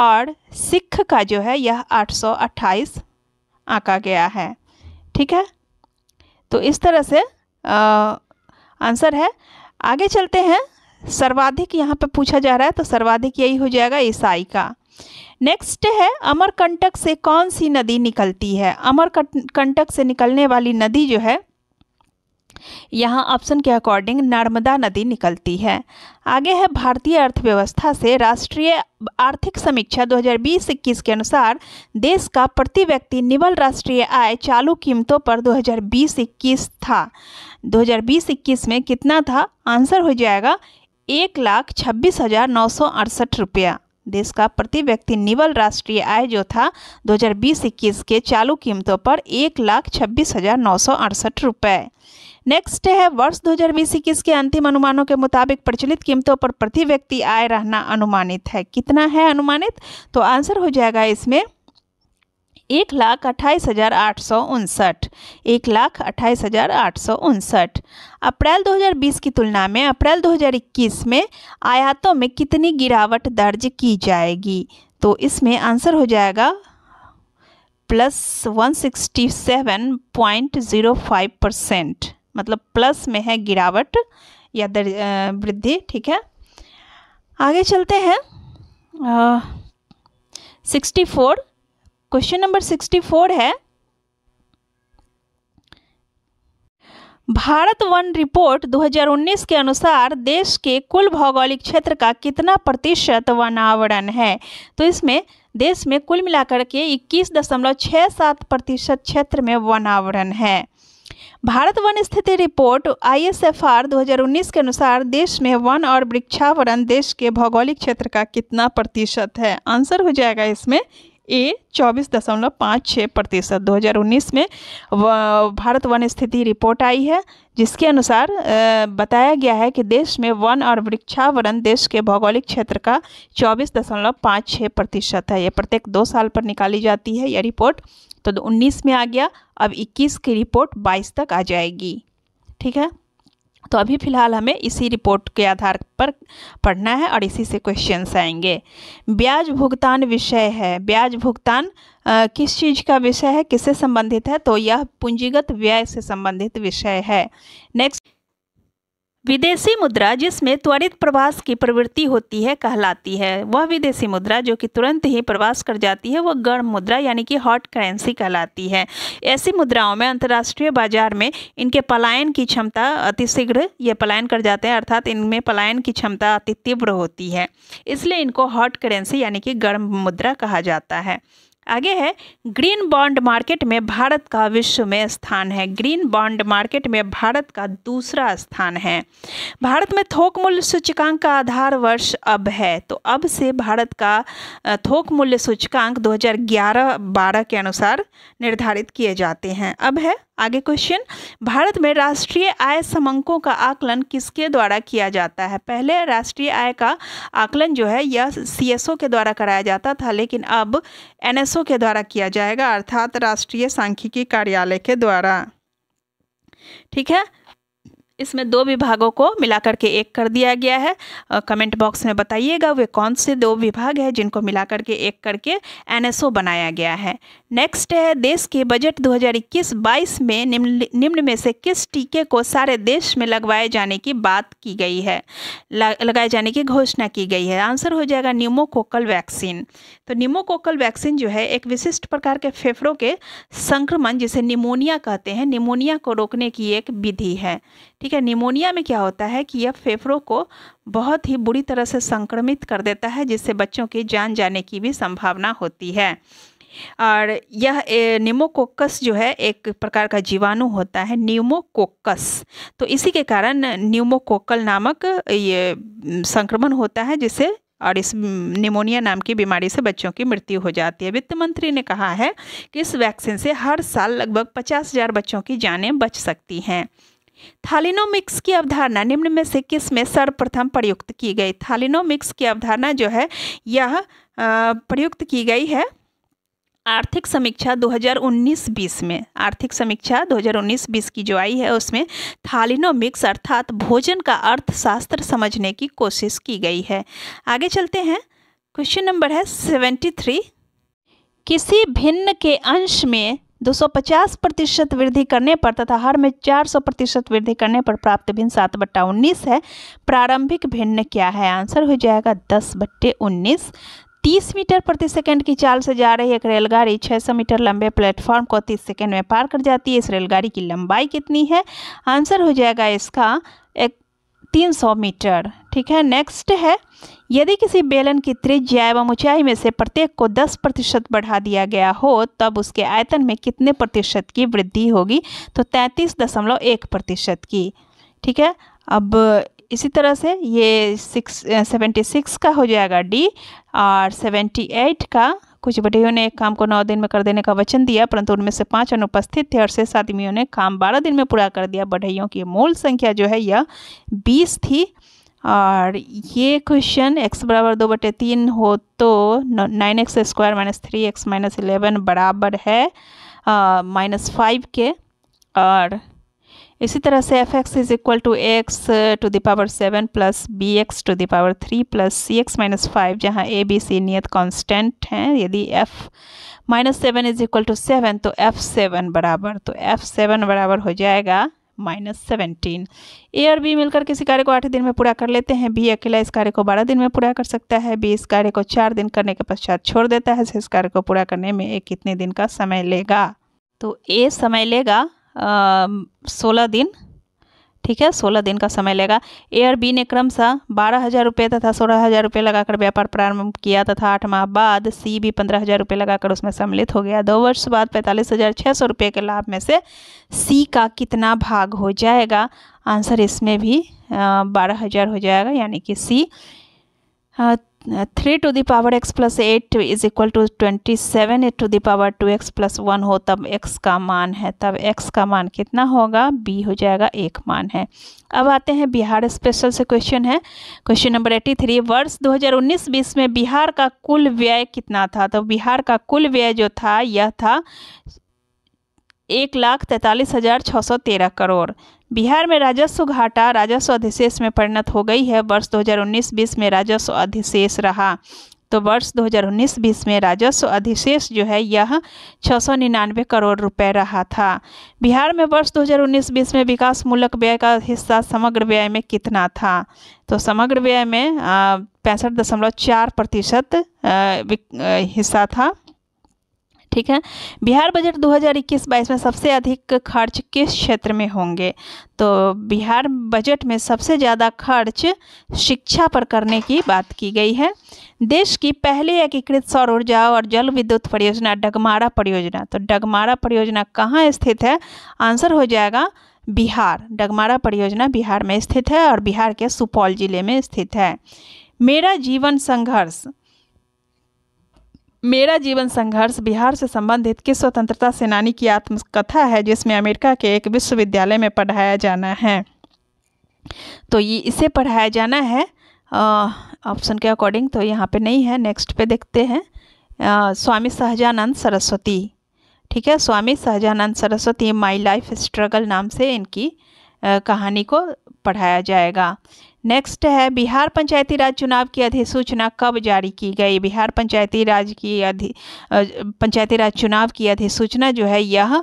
और सिख का जो है यह 828 आका गया है ठीक है तो इस तरह से आ, आंसर है आगे चलते हैं सर्वाधिक यहाँ पे पूछा जा रहा है तो सर्वाधिक यही हो जाएगा ईसाई का नेक्स्ट है अमरकंटक से कौन सी नदी निकलती है अमरकंटक से निकलने वाली नदी जो है यहाँ ऑप्शन के अकॉर्डिंग नर्मदा नदी निकलती है आगे है भारतीय अर्थव्यवस्था से राष्ट्रीय आर्थिक समीक्षा 2020-21 के अनुसार देश का प्रति व्यक्ति निवल राष्ट्रीय आय चालू कीमतों पर 2020-21 था 2020-21 में कितना था आंसर हो जाएगा एक लाख छब्बीस हज़ार नौ सौ अड़सठ रुपया देश का प्रति व्यक्ति निवल राष्ट्रीय आय जो था 2020-21 के चालू कीमतों पर एक लाख छब्बीस हज़ार नौ सौ अड़सठ रुपये नेक्स्ट है वर्ष बीस इक्कीस के अंतिम अनुमानों के मुताबिक प्रचलित कीमतों पर प्रति व्यक्ति आय रहना अनुमानित है कितना है अनुमानित तो आंसर हो जाएगा इसमें एक लाख अट्ठाईस हज़ार आठ सौ उनसठ एक लाख अट्ठाईस हज़ार आठ सौ उनसठ अप्रैल 2020 की तुलना में अप्रैल 2021 में आयातों में कितनी गिरावट दर्ज की जाएगी तो इसमें आंसर हो जाएगा plus one sixty seven point zero five percent मतलब प्लस में है गिरावट या वृद्धि ठीक है आगे चलते हैं sixty four question number sixty four है भारत वन रिपोर्ट 2019 के अनुसार देश के कुल भौगोलिक क्षेत्र का कितना प्रतिशत वनावरण है तो इसमें देश में कुल मिलाकर के इक्कीस दशमलव छः सात प्रतिशत क्षेत्र में वनावरण है भारत वन स्थिति रिपोर्ट आईएसएफआर 2019 के अनुसार देश में वन और वृक्षावरण देश के भौगोलिक क्षेत्र का कितना प्रतिशत है आंसर हो जाएगा इसमें ए चौबीस दशमलव पाँच छः प्रतिशत दो में भारत वन स्थिति रिपोर्ट आई है जिसके अनुसार बताया गया है कि देश में वन और वृक्षावरण देश के भौगोलिक क्षेत्र का चौबीस दशमलव पाँच छः प्रतिशत है यह प्रत्येक दो साल पर निकाली जाती है यह रिपोर्ट तो 19 में आ गया अब 21 की रिपोर्ट 22 तक आ जाएगी ठीक है तो अभी फ़िलहाल हमें इसी रिपोर्ट के आधार पर पढ़ना है और इसी से क्वेश्चंस आएंगे ब्याज भुगतान विषय है ब्याज भुगतान आ, किस चीज़ का विषय है किससे संबंधित है तो यह पूंजीगत व्यय से संबंधित विषय है नेक्स्ट विदेशी मुद्रा जिसमें त्वरित प्रवास की प्रवृत्ति होती है कहलाती है वह विदेशी मुद्रा जो कि तुरंत ही प्रवास कर जाती है वह गर्म मुद्रा यानी कि हॉट करेंसी कहलाती है ऐसी मुद्राओं में अंतर्राष्ट्रीय बाजार में इनके पलायन की क्षमता अतिशीघ्र ये पलायन कर जाते हैं अर्थात इनमें पलायन की क्षमता अति तीव्र होती है इसलिए इनको हॉट करेंसी यानी कि गर्म मुद्रा कहा जाता है आगे है ग्रीन बॉन्ड मार्केट में भारत का विश्व में स्थान है ग्रीन बॉन्ड मार्केट में भारत का दूसरा स्थान है भारत में थोक मूल्य सूचकांक का आधार वर्ष अब है तो अब से भारत का थोक मूल्य सूचकांक 2011-12 के अनुसार निर्धारित किए जाते हैं अब है आगे क्वेश्चन भारत में राष्ट्रीय आय समंकों का आकलन किसके द्वारा किया जाता है पहले राष्ट्रीय आय का आकलन जो है यह सीएसओ के द्वारा कराया जाता था लेकिन अब एनएसओ के द्वारा किया जाएगा अर्थात राष्ट्रीय सांख्यिकी कार्यालय के द्वारा ठीक है इसमें दो विभागों को मिलाकर के एक कर दिया गया है कमेंट बॉक्स में बताइएगा वे कौन से दो विभाग है जिनको मिलाकर के एक करके एनएसओ बनाया गया है नेक्स्ट है देश के बजट 2021-22 में निम्न निम्न में से किस टीके को सारे देश में लगवाए जाने की बात की गई है लगाए जाने की घोषणा की गई है आंसर हो जाएगा न्यूमोकोकल वैक्सीन तो न्यूमोकोकल वैक्सीन जो है एक विशिष्ट प्रकार के फेफड़ों के संक्रमण जिसे निमोनिया कहते हैं निमोनिया को रोकने की एक विधि है ठीक है निमोनिया में क्या होता है कि यह फेफड़ों को बहुत ही बुरी तरह से संक्रमित कर देता है जिससे बच्चों की जान जाने की भी संभावना होती है और यह निमोकोकस जो है एक प्रकार का जीवाणु होता है न्यूमोकोकस तो इसी के कारण न्यूमोकोकल नामक ये संक्रमण होता है जिससे और इस निमोनिया नाम की बीमारी से बच्चों की मृत्यु हो जाती है वित्त मंत्री ने कहा है कि इस वैक्सीन से हर साल लगभग पचास हज़ार बच्चों की जानें बच सकती हैं थालिनोमिक्स की अवधारणा निम्न में से किस में सर्वप्रथम प्रयुक्त की गई थालिनोमिक्स की अवधारणा जो है यह प्रयुक्त की गई है आर्थिक समीक्षा 2019-20 में आर्थिक समीक्षा 2019-20 की जो आई है उसमें थालिनोमिक्स अर्थात भोजन का अर्थशास्त्र समझने की कोशिश की गई है आगे चलते हैं क्वेश्चन नंबर है 73 किसी भिन्न के अंश में 250 प्रतिशत वृद्धि करने पर तथा हर में 400 प्रतिशत वृद्धि करने पर प्राप्त भिन्न सात बट्टा उन्नीस है प्रारंभिक भिन्न क्या है आंसर हो जाएगा दस बट्टे उन्नीस तीस मीटर प्रति सेकंड की चाल से जा रही एक रेलगाड़ी 600 मीटर लंबे प्लेटफॉर्म को 30 सेकंड में पार कर जाती है इस रेलगाड़ी की लंबाई कितनी है आंसर हो जाएगा इसका एक सौ मीटर ठीक है नेक्स्ट है यदि किसी बेलन की त्रिज्या एवं ऊंचाई में से प्रत्येक को 10 प्रतिशत बढ़ा दिया गया हो तब उसके आयतन में कितने प्रतिशत की वृद्धि होगी तो तैंतीस दशमलव एक प्रतिशत की ठीक है अब इसी तरह से ये सिक्स सेवेंटी सिक्स का हो जाएगा डी और सेवेंटी एट का कुछ बटियों ने एक काम को नौ दिन में कर देने का वचन दिया परंतु उनमें से पांच अनुपस्थित थे और शेष आदमियों ने काम बारह दिन में पूरा कर दिया बढ़इयों की मूल संख्या जो है यह बीस थी और ये क्वेश्चन x बराबर दो बटे तीन हो तो nine x square minus three x minus eleven बराबर है माइनस फाइव के और इसी तरह से f x is equal to x to the power seven plus b x to the power three plus c x minus five जहाँ ए बी सी नियत constant हैं यदि f minus seven is equal to seven तो f seven बराबर तो f seven बराबर हो जाएगा माइनस सेवनटीन ए और बी मिलकर किसी कार्य को आठ दिन में पूरा कर लेते हैं बी अकेला इस कार्य को बारह दिन में पूरा कर सकता है बी इस कार्य को चार दिन करने के पश्चात छोड़ देता है इस कार्य को पूरा करने में ए कितने दिन का समय लेगा तो ए समय लेगा सोलह दिन ठीक है सोलह दिन का समय लेगा ए बी ने क्रमशः बारह हज़ार रुपये तथा सोलह हज़ार रुपये लगाकर व्यापार प्रारंभ किया तथा आठ माह बाद सी भी पंद्रह हज़ार रुपये लगाकर उसमें सम्मिलित हो गया दो वर्ष बाद पैंतालीस हज़ार छः सौ रुपये के लाभ में से सी का कितना भाग हो जाएगा आंसर इसमें भी बारह हज़ार हो जाएगा यानी कि c three to the power x plus eight is equal to twenty seven eight to the power two x plus one हो तब एक्स का मान है तब एक्स का मान कितना होगा बी हो जाएगा एक मान है अब आते हैं बिहार स्पेशल से क्वेश्चन है क्वेश्चन नंबर एट्टी थ्री वर्ष दो हज़ार उन्नीस बीस में बिहार का कुल व्यय कितना था तो बिहार का कुल व्यय जो था यह था एक लाख तैंतालीस हज़ार छः सौ तेरह करोड़ बिहार में राजस्व घाटा राजस्व अधिशेष में परिणत हो गई है वर्ष 2019-20 में राजस्व अधिशेष रहा तो वर्ष 2019-20 में राजस्व अधिशेष जो है यह छः करोड़ रुपए रहा था बिहार में वर्ष 2019-20 में विकास मूलक व्यय का हिस्सा समग्र व्यय में कितना था तो समग्र व्यय में पैंसठ दशमलव चार प्रतिशत हिस्सा था ठीक है बिहार बजट 2021-22 में सबसे अधिक खर्च किस क्षेत्र में होंगे तो बिहार बजट में सबसे ज़्यादा खर्च शिक्षा पर करने की बात की गई है देश की पहली एकीकृत सौर ऊर्जा और जल विद्युत परियोजना डगमारा परियोजना तो डगमारा परियोजना कहाँ स्थित है आंसर हो जाएगा बिहार डगमारा परियोजना बिहार में स्थित है और बिहार के सुपौल जिले में स्थित है मेरा जीवन संघर्ष मेरा जीवन संघर्ष बिहार से संबंधित किस स्वतंत्रता सेनानी की आत्मकथा है जिसमें अमेरिका के एक विश्वविद्यालय में पढ़ाया जाना है तो ये इसे पढ़ाया जाना है ऑप्शन के अकॉर्डिंग तो यहाँ पे नहीं है नेक्स्ट पे देखते हैं आ, स्वामी सहजानंद सरस्वती ठीक है Swami Sahajanand Saraswati my life struggle नाम से इनकी आ, कहानी को पढ़ाया जाएगा नेक्स्ट है बिहार पंचायती राज चुनाव की अधिसूचना कब जारी की गई बिहार पंचायती राज की अधि पंचायती राज चुनाव की अधिसूचना जो है यह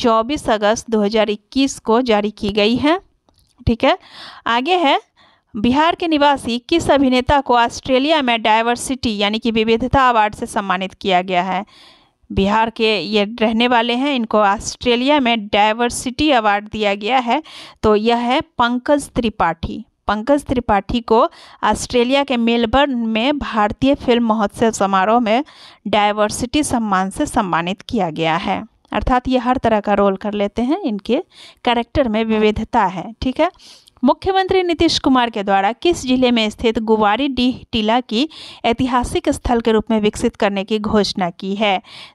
24 अगस्त 2021 को जारी की गई है ठीक है आगे है बिहार के निवासी किस अभिनेता को ऑस्ट्रेलिया में डायवर्सिटी यानी कि विविधता अवार्ड से सम्मानित किया गया है बिहार के ये रहने वाले हैं इनको ऑस्ट्रेलिया में डायवर्सिटी अवार्ड दिया गया है तो यह है पंकज त्रिपाठी पंकज त्रिपाठी को ऑस्ट्रेलिया के मेलबर्न में भारतीय फिल्म महोत्सव समारोह में डायवर्सिटी सम्मान से सम्मानित किया गया है अर्थात ये हर तरह का रोल कर लेते हैं इनके कैरेक्टर में विविधता है ठीक है मुख्यमंत्री नीतीश कुमार के द्वारा किस जिले में स्थित गुवारी डी टीला की ऐतिहासिक स्थल के रूप में विकसित करने की घोषणा की है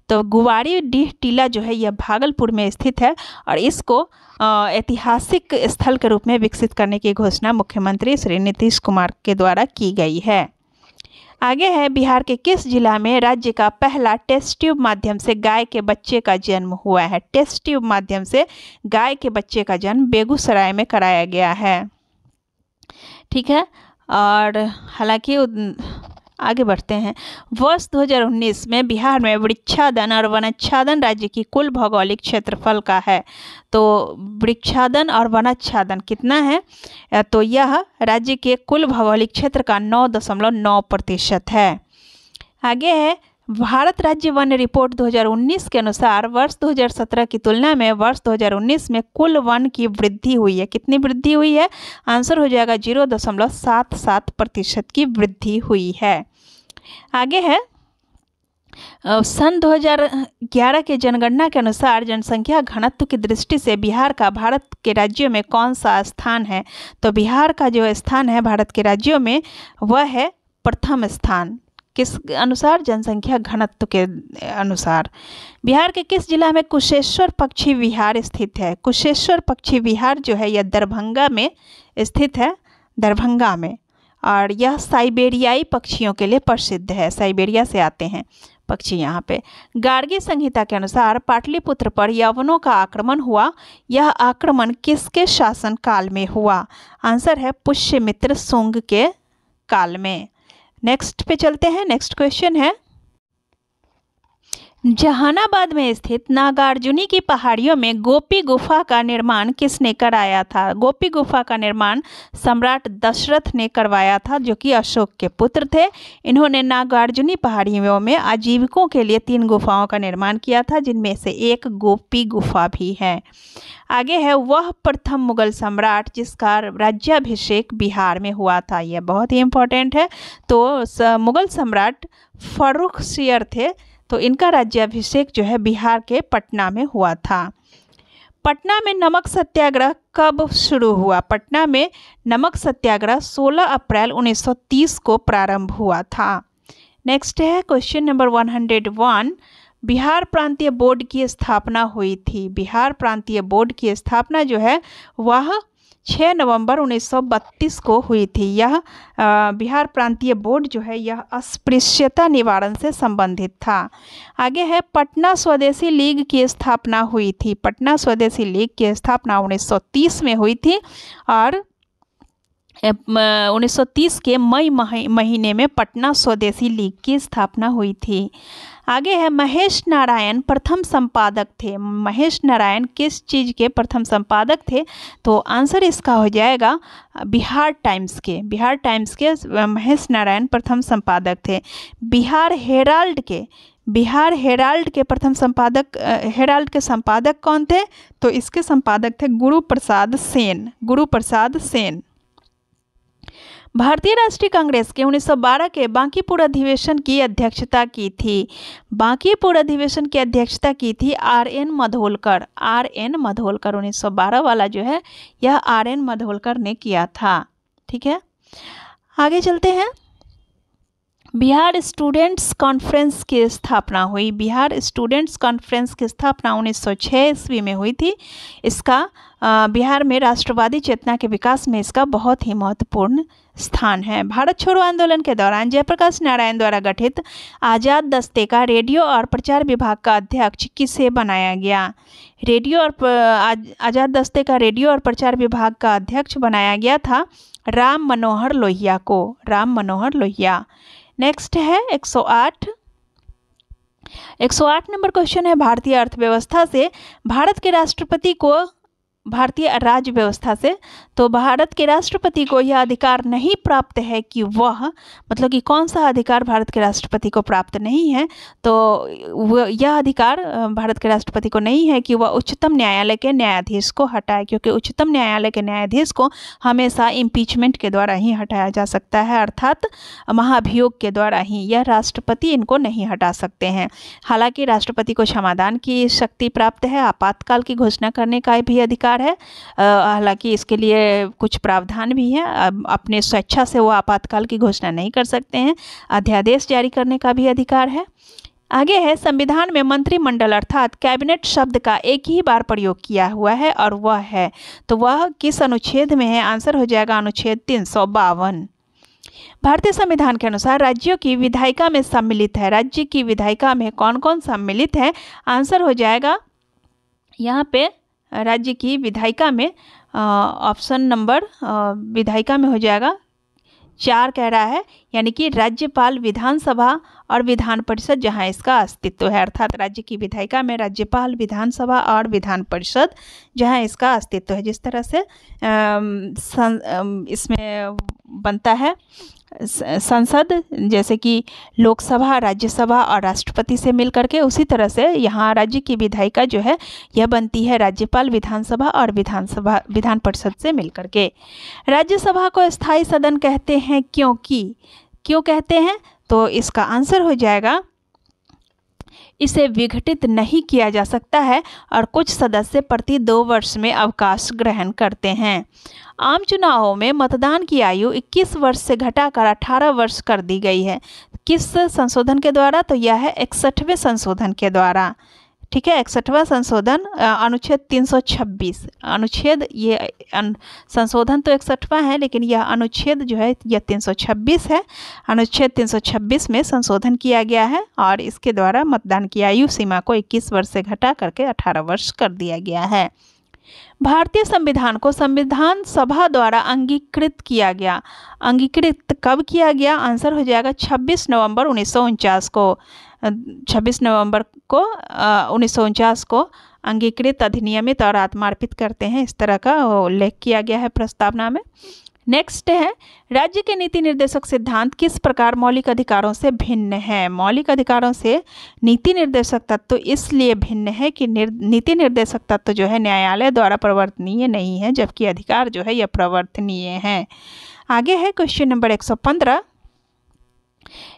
तो गुवारी डी टीला जो है यह भागलपुर में स्थित है और इसको ऐतिहासिक स्थल के रूप में विकसित करने की घोषणा मुख्यमंत्री श्री नीतीश कुमार के द्वारा की गई है आगे है बिहार के किस जिला में राज्य का पहला टेस्ट ट्यूब माध्यम से गाय के बच्चे का जन्म हुआ है टेस्ट ट्यूब माध्यम से गाय के बच्चे का जन्म बेगूसराय में कराया गया है ठीक है और हालांकि आगे बढ़ते हैं वर्ष 2019 में बिहार में वृक्षादन और वनाच्छादन राज्य की कुल भौगोलिक क्षेत्रफल का है तो वृक्षादन और वनाच्छादन कितना है तो यह राज्य के कुल भौगोलिक क्षेत्र का नौ दशमलव नौ प्रतिशत है आगे है भारत राज्य वन रिपोर्ट 2019 के अनुसार वर्ष 2017 की तुलना में वर्ष 2019 में कुल वन की वृद्धि हुई है कितनी वृद्धि हुई है आंसर हो जाएगा जीरो दशमलव सात सात प्रतिशत की वृद्धि हुई है आगे है सन 2011 के जनगणना के अनुसार जनसंख्या घनत्व की दृष्टि से बिहार का भारत के राज्यों में कौन सा स्थान है तो बिहार का जो स्थान है भारत के राज्यों में वह है प्रथम स्थान किस अनुसार जनसंख्या घनत्व के अनुसार बिहार के किस जिला में कुशेश्वर पक्षी विहार स्थित है कुशेश्वर पक्षी विहार जो है यह दरभंगा में स्थित है दरभंगा में और यह साइबेरियाई पक्षियों के लिए प्रसिद्ध है साइबेरिया से आते हैं पक्षी यहाँ पे गार्गी संहिता के अनुसार पाटलिपुत्र पर यवनों का आक्रमण हुआ यह आक्रमण किसके शासन काल में हुआ आंसर है पुष्यमित्र सुंग के काल में नेक्स्ट पे चलते हैं नेक्स्ट क्वेश्चन है जहानाबाद में स्थित नागार्जुनी की पहाड़ियों में गोपी गुफा का निर्माण किसने कराया था गोपी गुफा का निर्माण सम्राट दशरथ ने करवाया था जो कि अशोक के पुत्र थे इन्होंने नागार्जुनी पहाड़ियों में आजीविकों के लिए तीन गुफाओं का निर्माण किया था जिनमें से एक गोपी गुफा भी है आगे है वह प्रथम मुगल सम्राट जिसका राज्याभिषेक बिहार में हुआ था यह बहुत ही इम्पोर्टेंट है तो मुगल सम्राट फरुख सियर थे तो इनका राज्याभिषेक जो है बिहार के पटना में हुआ था पटना में नमक सत्याग्रह कब शुरू हुआ पटना में नमक सत्याग्रह 16 अप्रैल 1930 को प्रारंभ हुआ था नेक्स्ट है क्वेश्चन नंबर 101 बिहार प्रांतीय बोर्ड की स्थापना हुई थी बिहार प्रांतीय बोर्ड की स्थापना जो है वह 6 नवंबर उन्नीस को हुई थी यह बिहार प्रांतीय बोर्ड जो है यह अस्पृश्यता निवारण से संबंधित था आगे है पटना स्वदेशी लीग की स्थापना हुई थी पटना स्वदेशी लीग की स्थापना 1930 में हुई थी और 1930 के मई महीने में पटना स्वदेशी लीग की स्थापना हुई थी आगे है महेश नारायण प्रथम संपादक थे महेश नारायण किस चीज़ के प्रथम संपादक थे तो आंसर इसका हो जाएगा बिहार टाइम्स के बिहार टाइम्स के महेश नारायण प्रथम संपादक थे बिहार हेराल्ड के बिहार हेराल्ड के प्रथम संपादक हेराल्ड के संपादक कौन थे तो इसके संपादक थे गुरु प्रसाद सेन गुरु प्रसाद सेन भारतीय राष्ट्रीय कांग्रेस के 1912 के बांकीपुर अधिवेशन की अध्यक्षता की थी बांकीपुर अधिवेशन की अध्यक्षता की थी R N Madholkar R N Madholkar 1912 वाला जो है यह आर एन मधोलकर ने किया था ठीक है आगे चलते हैं बिहार स्टूडेंट्स कॉन्फ्रेंस की स्थापना हुई बिहार स्टूडेंट्स कॉन्फ्रेंस की स्थापना 1906 ईस्वी में हुई थी इसका बिहार में राष्ट्रवादी चेतना के विकास में इसका बहुत ही महत्वपूर्ण स्थान है भारत छोड़ो आंदोलन के दौरान जयप्रकाश नारायण द्वारा गठित आज़ाद दस्ते का रेडियो और प्रचार विभाग का अध्यक्ष किसे बनाया गया रेडियो और आज़ाद दस्ते का रेडियो और प्रचार विभाग का अध्यक्ष बनाया गया था राम मनोहर लोहिया को राम मनोहर लोहिया नेक्स्ट है 108 108 नंबर क्वेश्चन है भारतीय अर्थव्यवस्था से भारत के राष्ट्रपति को भारतीय राज्य व्यवस्था से तो भारत के राष्ट्रपति को यह अधिकार नहीं प्राप्त है कि वह मतलब कि कौन सा अधिकार भारत के राष्ट्रपति को प्राप्त नहीं है तो वह यह अधिकार भारत के राष्ट्रपति को नहीं है कि वह उच्चतम न्यायालय के न्यायाधीश को हटाए क्योंकि उच्चतम न्यायालय के न्यायाधीश को हमेशा इम्पीचमेंट के द्वारा ही हटाया जा सकता है अर्थात महाभियोग के द्वारा ही यह राष्ट्रपति इनको नहीं हटा सकते हैं हालांकि राष्ट्रपति को क्षमादान की शक्ति प्राप्त है आपातकाल की घोषणा करने का भी अधिकार अधिकार है हालांकि इसके लिए कुछ प्रावधान भी हैं अपने स्वेच्छा से वो आपातकाल की घोषणा नहीं कर सकते हैं अध्यादेश जारी करने का भी अधिकार है आगे है संविधान में मंत्रिमंडल अर्थात कैबिनेट शब्द का एक ही बार प्रयोग किया हुआ है और वह है तो वह किस अनुच्छेद में है आंसर हो जाएगा अनुच्छेद तीन सौ बावन भारतीय संविधान के अनुसार राज्यों की विधायिका में सम्मिलित है राज्य की विधायिका में कौन कौन सम्मिलित है आंसर हो जाएगा यहाँ पे राज्य की विधायिका में ऑप्शन नंबर विधायिका में हो जाएगा चार कह रहा है यानी कि राज्यपाल विधानसभा और विधान परिषद जहाँ इसका अस्तित्व है अर्थात राज्य की विधायिका में राज्यपाल विधानसभा और विधान परिषद जहाँ इसका अस्तित्व है जिस तरह से आ, आ, इसमें बनता है संसद जैसे कि लोकसभा राज्यसभा और राष्ट्रपति से मिल करके उसी तरह से यहाँ राज्य की विधायिका जो है यह बनती है राज्यपाल विधानसभा और विधानसभा विधान परिषद से मिलकर के राज्यसभा को स्थायी सदन कहते हैं क्योंकि क्यों कहते हैं तो इसका आंसर हो जाएगा इसे विघटित नहीं किया जा सकता है और कुछ सदस्य प्रति दो वर्ष में अवकाश ग्रहण करते हैं आम चुनावों में मतदान की आयु 21 वर्ष से घटाकर 18 वर्ष कर दी गई है किस संशोधन के द्वारा तो यह है इकसठवें संशोधन के द्वारा ठीक है इकसठवा संशोधन अनुच्छेद 326 अनुच्छेद ये अन, संशोधन तो इकसठवा है लेकिन यह अनुच्छेद जो है यह 326 है अनुच्छेद 326 में संशोधन किया गया है और इसके द्वारा मतदान की आयु सीमा को 21 वर्ष से घटा करके 18 वर्ष कर दिया गया है भारतीय संविधान को संविधान सभा द्वारा अंगीकृत किया गया अंगीकृत कब किया गया आंसर हो जाएगा 26 नवंबर उन्नीस को छब्बीस नवंबर को उन्नीस को अंगीकृत अधिनियमित और आत्मार्पित करते हैं इस तरह का उल्लेख किया गया है प्रस्तावना में नेक्स्ट है राज्य के नीति निर्देशक सिद्धांत किस प्रकार मौलिक अधिकारों से भिन्न है मौलिक अधिकारों से नीति निर्देशक तत्व तो इसलिए भिन्न है कि निर, नीति निर्देशक तत्व तो जो है न्यायालय द्वारा प्रवर्तनीय नहीं है जबकि अधिकार जो है यह प्रवर्तनीय है आगे है क्वेश्चन नंबर एक सौ पंद्रह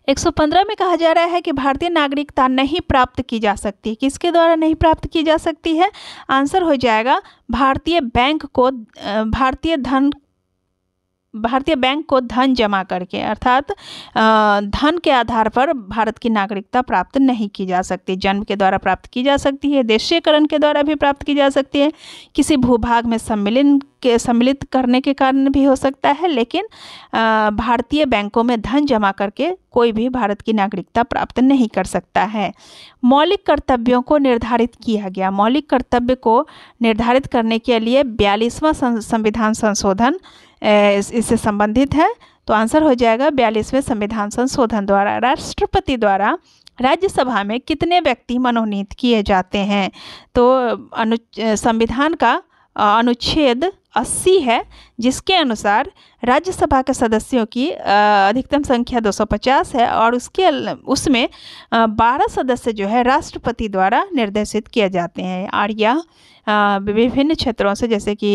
115 में कहा जा रहा है कि भारतीय नागरिकता नहीं प्राप्त की जा सकती किसके द्वारा नहीं प्राप्त की जा सकती है आंसर हो जाएगा भारतीय बैंक को भारतीय धन भारतीय बैंक को धन जमा करके अर्थात धन के आधार पर भारत की नागरिकता प्राप्त नहीं की जा सकती जन्म के द्वारा प्राप्त की जा सकती है देशीयकरण के द्वारा भी प्राप्त की जा सकती है किसी भूभाग में सम्मिलित के सम्मिलित करने के कारण भी हो सकता है लेकिन भारतीय बैंकों में धन जमा करके कोई भी भारत की नागरिकता प्राप्त नहीं कर सकता है मौलिक कर्तव्यों को निर्धारित किया गया मौलिक कर्तव्य को निर्धारित करने के लिए बयालीसवां संविधान संशोधन इससे संबंधित है तो आंसर हो जाएगा बयालीसवें संविधान संशोधन द्वारा राष्ट्रपति द्वारा राज्यसभा में कितने व्यक्ति मनोनीत किए जाते हैं तो अनु संविधान का अनुच्छेद 80 है जिसके अनुसार राज्यसभा के सदस्यों की अधिकतम संख्या 250 है और उसके उसमें 12 सदस्य जो है राष्ट्रपति द्वारा निर्देशित किए जाते हैं और यह विभिन्न क्षेत्रों से जैसे कि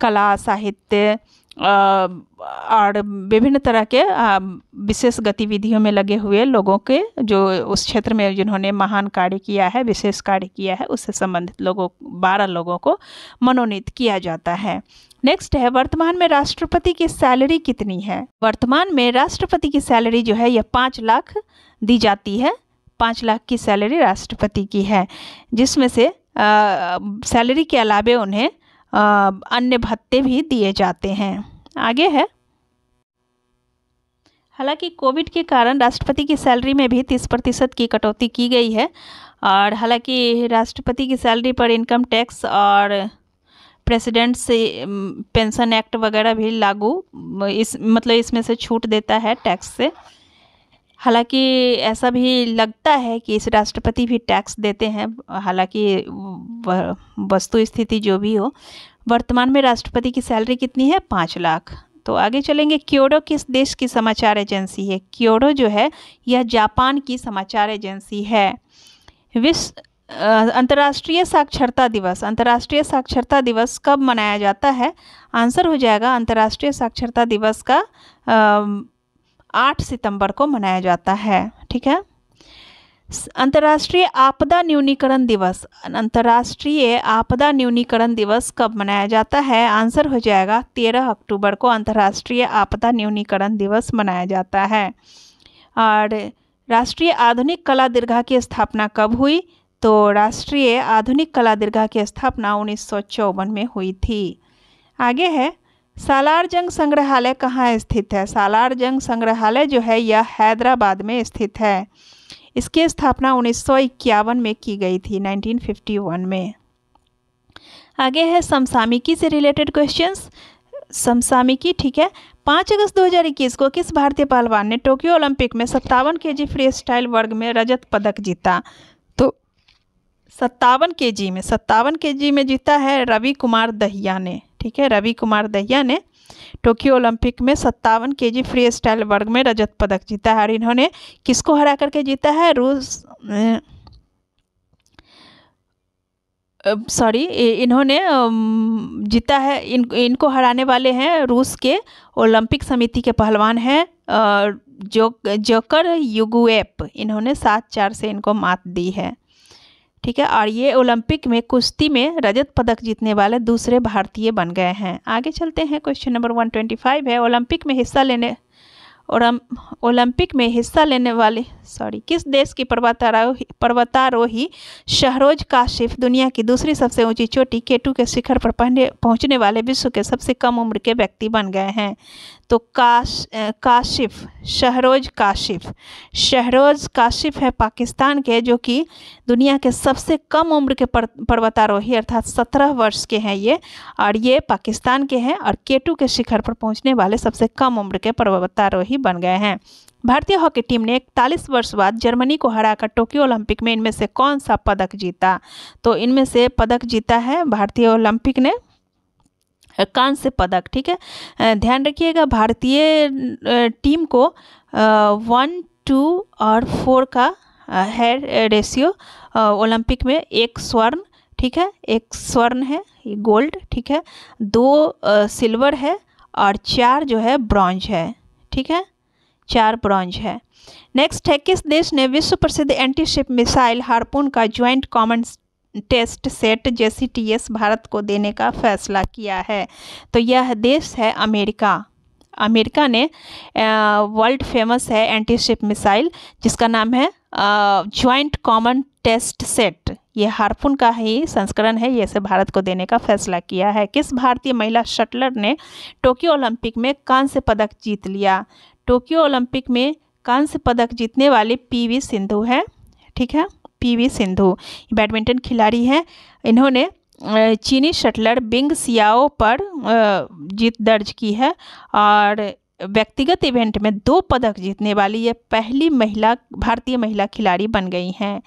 कला साहित्य और विभिन्न तरह के विशेष गतिविधियों में लगे हुए लोगों के जो उस क्षेत्र में जिन्होंने महान कार्य किया है विशेष कार्य किया है उससे संबंधित लोगों बारह लोगों को मनोनीत किया जाता है नेक्स्ट है वर्तमान में राष्ट्रपति की सैलरी कितनी है वर्तमान में राष्ट्रपति की सैलरी जो है यह पाँच लाख दी जाती है पाँच लाख की सैलरी राष्ट्रपति की है जिसमें से सैलरी के अलावे उन्हें अन्य भत्ते भी दिए जाते हैं आगे है हालांकि कोविड के कारण राष्ट्रपति की सैलरी में भी तीस प्रतिशत की कटौती की गई है और हालांकि राष्ट्रपति की सैलरी पर इनकम टैक्स और प्रेसिडेंट से पेंशन एक्ट वगैरह भी लागू इस मतलब इसमें से छूट देता है टैक्स से हालांकि ऐसा भी लगता है कि इस राष्ट्रपति भी टैक्स देते हैं हालांकि वस्तु स्थिति जो भी हो वर्तमान में राष्ट्रपति की सैलरी कितनी है पाँच लाख तो आगे चलेंगे क्योडो किस देश की समाचार एजेंसी है क्योडो जो है यह जापान की समाचार एजेंसी है विश्व अंतर्राष्ट्रीय साक्षरता दिवस अंतर्राष्ट्रीय साक्षरता दिवस कब मनाया जाता है आंसर हो जाएगा अंतर्राष्ट्रीय साक्षरता दिवस का आ, आठ सितंबर को मनाया जाता है ठीक है अंतर्राष्ट्रीय आपदा न्यूनीकरण दिवस अंतर्राष्ट्रीय आपदा न्यूनीकरण दिवस कब मनाया जाता है आंसर हो जाएगा तेरह अक्टूबर को अंतर्राष्ट्रीय आपदा न्यूनीकरण दिवस मनाया जाता है और राष्ट्रीय आधुनिक कला दीर्घा की स्थापना कब हुई तो राष्ट्रीय आधुनिक कला दीर्घा की स्थापना उन्नीस में हुई थी आगे है सालार जंग संग्रहालय कहाँ स्थित है सालार जंग संग्रहालय जो है यह हैदराबाद में स्थित है इसकी स्थापना उन्नीस में की गई थी 1951 में आगे है समसामिकी से रिलेटेड क्वेश्चंस समसामिकी ठीक है पाँच अगस्त 2021 को किस भारतीय पहलवान ने टोक्यो ओलंपिक में सत्तावन के जी फ्री स्टाइल वर्ग में रजत पदक जीता तो सत्तावन के जी में सत्तावन के जी में जीता है रवि कुमार दहिया ने ठीक है रवि कुमार दहिया ने टोक्यो ओलंपिक में सत्तावन के जी फ्री स्टाइल वर्ग में रजत पदक जीता है और इन्होंने किसको हरा करके जीता है रूस सॉरी इन्होंने जीता है इन इनको हराने वाले हैं रूस के ओलंपिक समिति के पहलवान हैं जो जोकर युगुएप इन्होंने सात चार से इनको मात दी है ठीक है और ये ओलंपिक में कुश्ती में रजत पदक जीतने वाले दूसरे भारतीय बन गए हैं आगे चलते हैं question number one twenty five है ओलंपिक में हिस्सा लेने ओलंपिक में हिस्सा लेने वाले सॉरी किस देश की पर्वतारोही पर्वतारोही शहरोज काशिफ दुनिया की दूसरी सबसे ऊंची चोटी केटू के शिखर पर पहने पहुंचने वाले विश्व के सबसे कम उम्र के व्यक्ति बन गए हैं तो काश काशिफ शहरोज काशिफ शहरोज काशिफ है पाकिस्तान के जो कि दुनिया के सबसे कम उम्र के पर्वतारोही अर्थात सत्रह वर्ष के हैं ये और ये पाकिस्तान के हैं और केटू के शिखर पर पहुँचने वाले सबसे कम उम्र के पर्वतारोही प्रतिस्पर्धी बन गए हैं भारतीय हॉकी टीम ने इकतालीस वर्ष बाद जर्मनी को हराकर टोक्यो ओलंपिक में इनमें से कौन सा पदक जीता तो इनमें से पदक जीता है भारतीय ओलंपिक ने कांस्य पदक ठीक है ध्यान रखिएगा भारतीय टीम को वन टू और फोर का है रेशियो ओलंपिक में एक स्वर्ण ठीक है एक स्वर्ण है गोल्ड ठीक है दो सिल्वर है और चार जो है ब्रॉन्ज है ठीक है चार ब्रॉन्ज है नेक्स्ट है किस देश ने विश्व प्रसिद्ध एंटीशिप मिसाइल हारपोन का ज्वाइंट कॉमन टेस्ट सेट जैसी भारत को देने का फैसला किया है तो यह देश है अमेरिका अमेरिका ने वर्ल्ड फेमस है एंटीशिप मिसाइल जिसका नाम है ज्वाइंट कॉमन टेस्ट सेट ये हारपुन का ही संस्करण है जैसे भारत को देने का फैसला किया है किस भारतीय महिला शटलर ने टोक्यो ओलंपिक में कांस्य पदक जीत लिया टोक्यो ओलंपिक में कांस्य पदक जीतने वाली पीवी सिंधु है ठीक है पीवी सिंधु बैडमिंटन खिलाड़ी हैं इन्होंने चीनी शटलर बिंग सियाओ पर जीत दर्ज की है और व्यक्तिगत इवेंट में दो पदक जीतने वाली यह पहली महिला भारतीय महिला खिलाड़ी बन गई हैं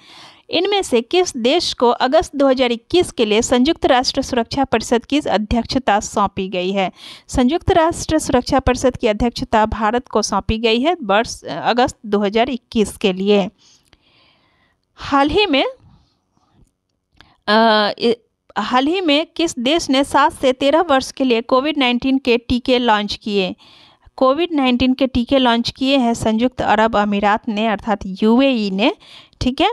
इनमें से किस देश को अगस्त 2021 के लिए संयुक्त राष्ट्र सुरक्षा परिषद की अध्यक्षता सौंपी गई है संयुक्त राष्ट्र सुरक्षा परिषद की अध्यक्षता भारत को सौंपी गई है वर्ष अगस्त 2021 के लिए हाल ही में हाल ही में किस देश ने सात से तेरह वर्ष के लिए कोविड नाइन्टीन के टीके लॉन्च किए कोविड नाइन्टीन के टीके लॉन्च किए हैं संयुक्त अरब अमीरात ने अर्थात यूएई ने ठीक है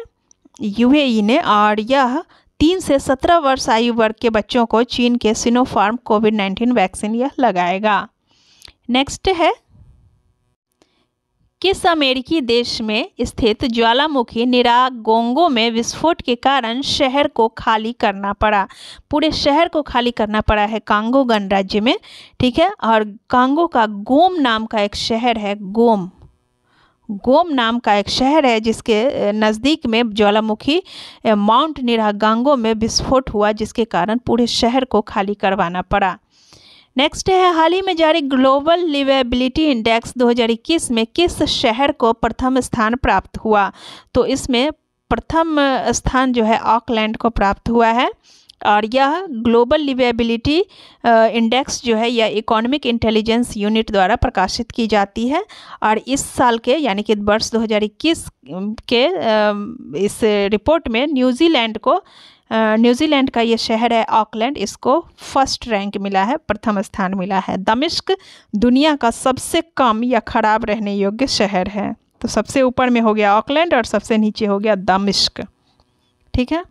यूएई ने और यह तीन से सत्रह वर्ष आयु वर्ग के बच्चों को चीन के सिनोफार्म कोविड नाइन्टीन वैक्सीन यह लगाएगा नेक्स्ट है किस अमेरिकी देश में स्थित ज्वालामुखी निरागोंगो में विस्फोट के कारण शहर को खाली करना पड़ा पूरे शहर को खाली करना पड़ा है कांगो गणराज्य में ठीक है और कांगो का गोम नाम का एक शहर है गोम गोम नाम का एक शहर है जिसके नज़दीक में ज्वालामुखी माउंट निरा गांगो में विस्फोट हुआ जिसके कारण पूरे शहर को खाली करवाना पड़ा नेक्स्ट है हाल ही में जारी ग्लोबल लिवेबिलिटी इंडेक्स 2021 में किस शहर को प्रथम स्थान प्राप्त हुआ तो इसमें प्रथम स्थान जो है ऑकलैंड को प्राप्त हुआ है और यह ग्लोबल लिवेबिलिटी इंडेक्स जो है यह इकोनॉमिक इंटेलिजेंस यूनिट द्वारा प्रकाशित की जाती है और इस साल के यानी कि वर्ष 2021 के इस रिपोर्ट में न्यूजीलैंड को न्यूजीलैंड का ये शहर है ऑकलैंड इसको फर्स्ट रैंक मिला है प्रथम स्थान मिला है दमिश्क दुनिया का सबसे कम या ख़राब रहने योग्य शहर है तो सबसे ऊपर में हो गया ऑकलैंड और सबसे नीचे हो गया दमिश्क ठीक है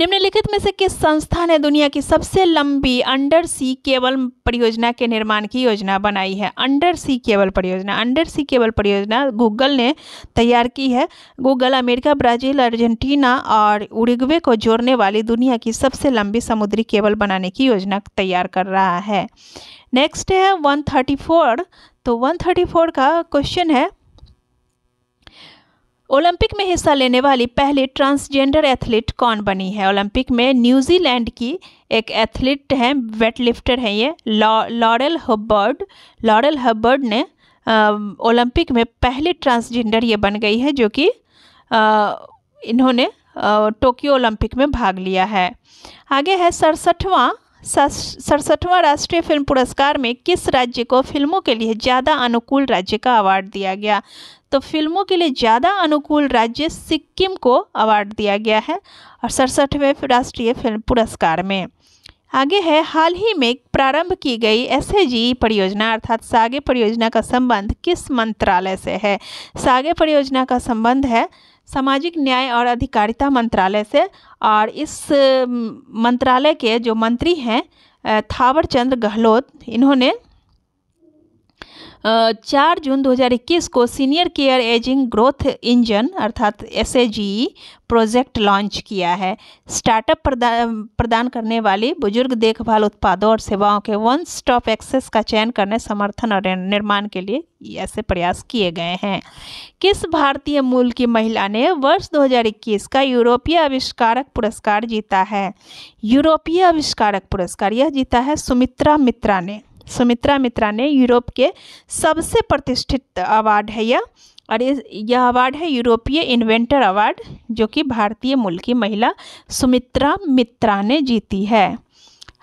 निम्नलिखित में से किस संस्था ने दुनिया की सबसे लंबी अंडर सी केबल परियोजना के निर्माण की योजना बनाई है अंडर सी केबल परियोजना अंडर सी केबल परियोजना गूगल ने तैयार की है गूगल अमेरिका ब्राज़ील अर्जेंटीना और उड़ीगवे को जोड़ने वाली दुनिया की सबसे लंबी समुद्री केबल बनाने की योजना तैयार कर रहा है नेक्स्ट है वन तो वन का क्वेश्चन है ओलंपिक में हिस्सा लेने वाली पहली ट्रांसजेंडर एथलीट कौन बनी है ओलंपिक में न्यूजीलैंड की एक एथलीट हैं वेट लिफ्टर हैं ये लॉरेल हब्बर्ड लॉरेल हब्बर्ड ने ओलंपिक में पहली ट्रांसजेंडर ये बन गई है जो कि इन्होंने टोक्यो ओलंपिक में भाग लिया है आगे है सड़सठवां सड़सठवां राष्ट्रीय फिल्म पुरस्कार में किस राज्य को फिल्मों के लिए ज़्यादा अनुकूल राज्य का अवार्ड दिया गया तो फिल्मों के लिए ज़्यादा अनुकूल राज्य सिक्किम को अवार्ड दिया गया है और सड़सठवें राष्ट्रीय फिल्म पुरस्कार में आगे है हाल ही में प्रारंभ की गई एस परियोजना अर्थात सागे परियोजना का संबंध किस मंत्रालय से है सागे परियोजना का संबंध है सामाजिक न्याय और अधिकारिता मंत्रालय से और इस मंत्रालय के जो मंत्री हैं थावर चंद्र गहलोत इन्होंने चार जून 2021 को senior care ageing growth engine अर्थात एस प्रोजेक्ट लॉन्च किया है स्टार्टअप प्रदान प्रदान करने वाली बुजुर्ग देखभाल उत्पादों और सेवाओं के वन स्टॉप एक्सेस का चयन करने समर्थन और निर्माण के लिए ऐसे प्रयास किए गए हैं किस भारतीय मूल की महिला ने वर्ष 2021 का यूरोपीय आविष्कारक पुरस्कार जीता है यूरोपीय आविष्कारक पुरस्कार यह जीता है सुमित्रा मित्रा ने सुमित्रा मित्रा ने यूरोप के सबसे प्रतिष्ठित अवार्ड है यह और यह अवार्ड है यूरोपीय इन्वेंटर अवार्ड जो कि भारतीय मूल की महिला सुमित्रा मित्रा ने जीती है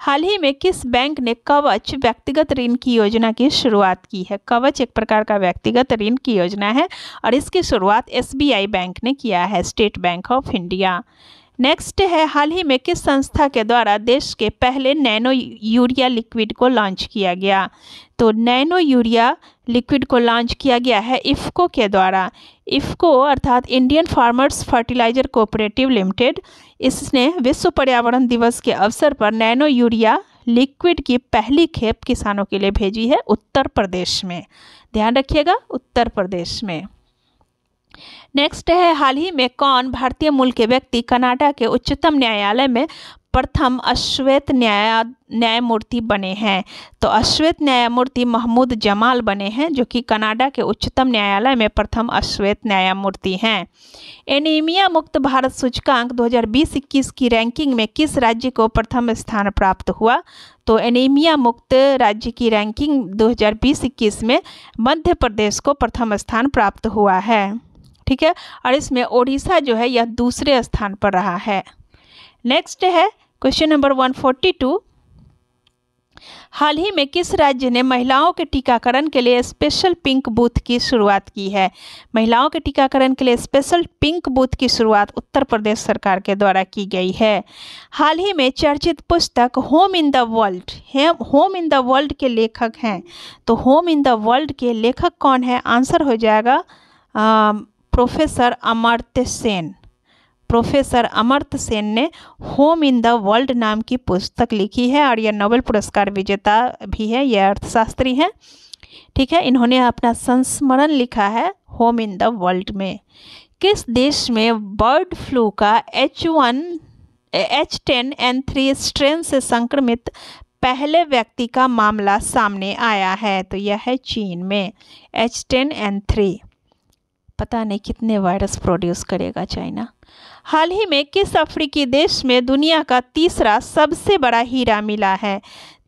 हाल ही में किस बैंक ने कवच व्यक्तिगत ऋण की योजना की शुरुआत की है कवच एक प्रकार का व्यक्तिगत ऋण की योजना है और इसकी शुरुआत एसबीआई बैंक ने किया है State Bank of India next है हाल ही में किस संस्था के द्वारा देश के पहले नैनो यूरिया लिक्विड को लॉन्च किया गया तो नैनो यूरिया लिक्विड को लॉन्च किया गया है इफ़को के द्वारा इफ़को अर्थात Indian farmers fertiliser cooperative limited इसने विश्व पर्यावरण दिवस के अवसर पर नैनो यूरिया लिक्विड की पहली खेप किसानों के लिए भेजी है उत्तर प्रदेश में ध्यान रखिएगा उत्तर प्रदेश में नेक्स्ट है हाल ही में कौन भारतीय मूल के व्यक्ति कनाडा के उच्चतम न्यायालय में प्रथम अश्वेत न्याय न्यायमूर्ति बने हैं तो अश्वेत न्यायमूर्ति महमूद जमाल बने हैं जो कि कनाडा के उच्चतम न्यायालय में प्रथम अश्वेत न्यायमूर्ति हैं एनीमिया मुक्त भारत सूचकांक 2020-21 की रैंकिंग में किस राज्य को प्रथम स्थान प्राप्त हुआ तो एनीमिया मुक्त राज्य की रैंकिंग दो 21 में मध्य प्रदेश को प्रथम स्थान प्राप्त हुआ है ठीक है और इसमें ओडिशा जो है यह दूसरे स्थान पर रहा है नेक्स्ट है question number one forty two हाल ही में किस राज्य ने महिलाओं के टीकाकरण के लिए स्पेशल पिंक बूथ की शुरुआत की है महिलाओं के टीकाकरण के लिए स्पेशल पिंक बूथ की शुरुआत उत्तर प्रदेश सरकार के द्वारा की गई है हाल ही में चर्चित पुस्तक Home in the World Home in the World के लेखक हैं तो होम इन द वर्ल्ड के लेखक कौन है आंसर हो जाएगा प्रोफेसर अमर्त सेन प्रोफेसर अमर्त सेन ने होम इन द वर्ल्ड नाम की पुस्तक लिखी है और यह नोबेल पुरस्कार विजेता भी है यह अर्थशास्त्री हैं ठीक है इन्होंने अपना संस्मरण लिखा है होम इन द वर्ल्ड में किस देश में बर्ड फ्लू का H one H ten N three strain से संक्रमित पहले व्यक्ति का मामला सामने आया है तो यह है चीन में एच टेन एन थ्री पता नहीं कितने वायरस प्रोड्यूस करेगा चाइना हाल ही में किस अफ्रीकी देश में दुनिया का तीसरा सबसे बड़ा हीरा मिला है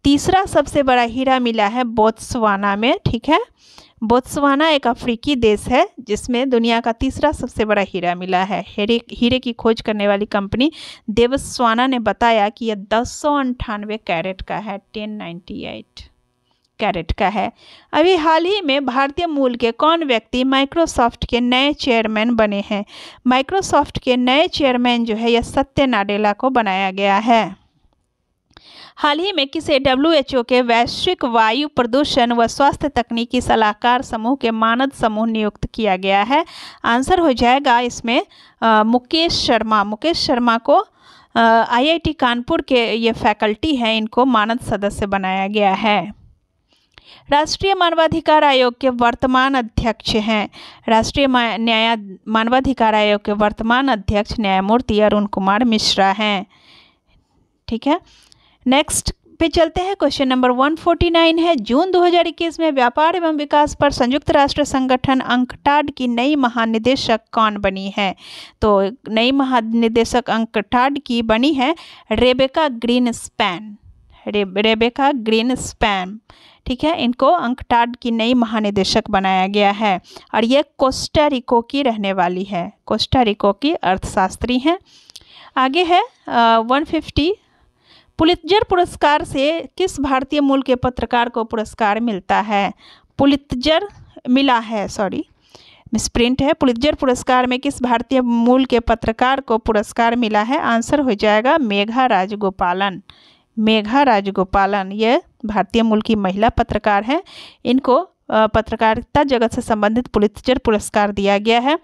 तीसरा सबसे बड़ा हीरा मिला है बोत्सवाना में ठीक है बोत्सवाना एक अफ्रीकी देश है जिसमें दुनिया का तीसरा सबसे बड़ा हीरा मिला है हीरे हीरे की खोज करने वाली कंपनी देवस्वाना ने बताया कि यह दस सौ अंठानवे कैरेट का है टेन नाइन्टी एट कैरेट का है अभी हाल ही में भारतीय मूल के कौन व्यक्ति माइक्रोसॉफ्ट के नए चेयरमैन बने हैं माइक्रोसॉफ्ट के नए चेयरमैन जो है यह सत्य नाडेला को बनाया गया है हाल ही में किसे डब्ल्यूएचओ के वैश्विक वायु प्रदूषण व स्वास्थ्य तकनीकी सलाहकार समूह के मानद समूह नियुक्त किया गया है आंसर हो जाएगा इसमें आ, मुकेश शर्मा मुकेश शर्मा को आईआईटी कानपुर के ये फैकल्टी हैं इनको मानद सदस्य बनाया गया है राष्ट्रीय मानवाधिकार आयोग के वर्तमान अध्यक्ष हैं राष्ट्रीय न्याय मानवाधिकार आयोग के वर्तमान अध्यक्ष न्यायमूर्ति अरुण कुमार मिश्रा हैं ठीक है नेक्स्ट पे चलते हैं क्वेश्चन नंबर 149 है जून 2021 में व्यापार एवं विकास पर संयुक्त राष्ट्र संगठन अंकटाड की नई महानिदेशक कौन बनी है तो नई महानिदेशक अंकटाड की बनी है रेबेका ग्रीन स्पैन रे, रेबेका ग्रीन स्पैन ठीक है इनको अंकटाड की नई महानिदेशक बनाया गया है और ये कोस्टारिको की रहने वाली है कोस्टारिको की अर्थशास्त्री हैं आगे है वन फिफ्टी पुलितजर पुरस्कार से किस भारतीय मूल के पत्रकार को पुरस्कार मिलता है पुलितजर मिला है सॉरी मिसप्रिंट है पुलितजर पुरस्कार में किस भारतीय मूल के पत्रकार को पुरस्कार मिला है आंसर हो जाएगा मेघा राजगोपालन मेघा राजगोपालन ये भारतीय मूल की महिला पत्रकार हैं इनको पत्रकारिता जगत से संबंधित पुलिसचर पुरस्कार दिया गया है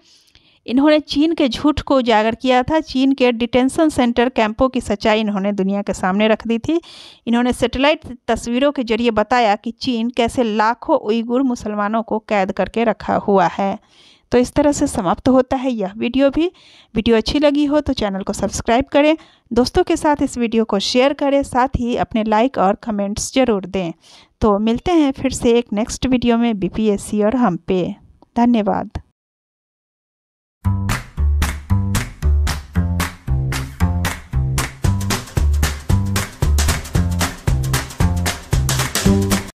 इन्होंने चीन के झूठ को उजागर किया था चीन के डिटेंशन सेंटर कैंपों की सच्चाई इन्होंने दुनिया के सामने रख दी थी इन्होंने सैटेलाइट तस्वीरों के जरिए बताया कि चीन कैसे लाखों उइगुर मुसलमानों को कैद करके रखा हुआ है तो इस तरह से समाप्त होता है यह वीडियो भी वीडियो अच्छी लगी हो तो चैनल को सब्सक्राइब करें दोस्तों के साथ इस वीडियो को शेयर करें साथ ही अपने लाइक और कमेंट्स ज़रूर दें तो मिलते हैं फिर से एक नेक्स्ट वीडियो में बी और हम पे धन्यवाद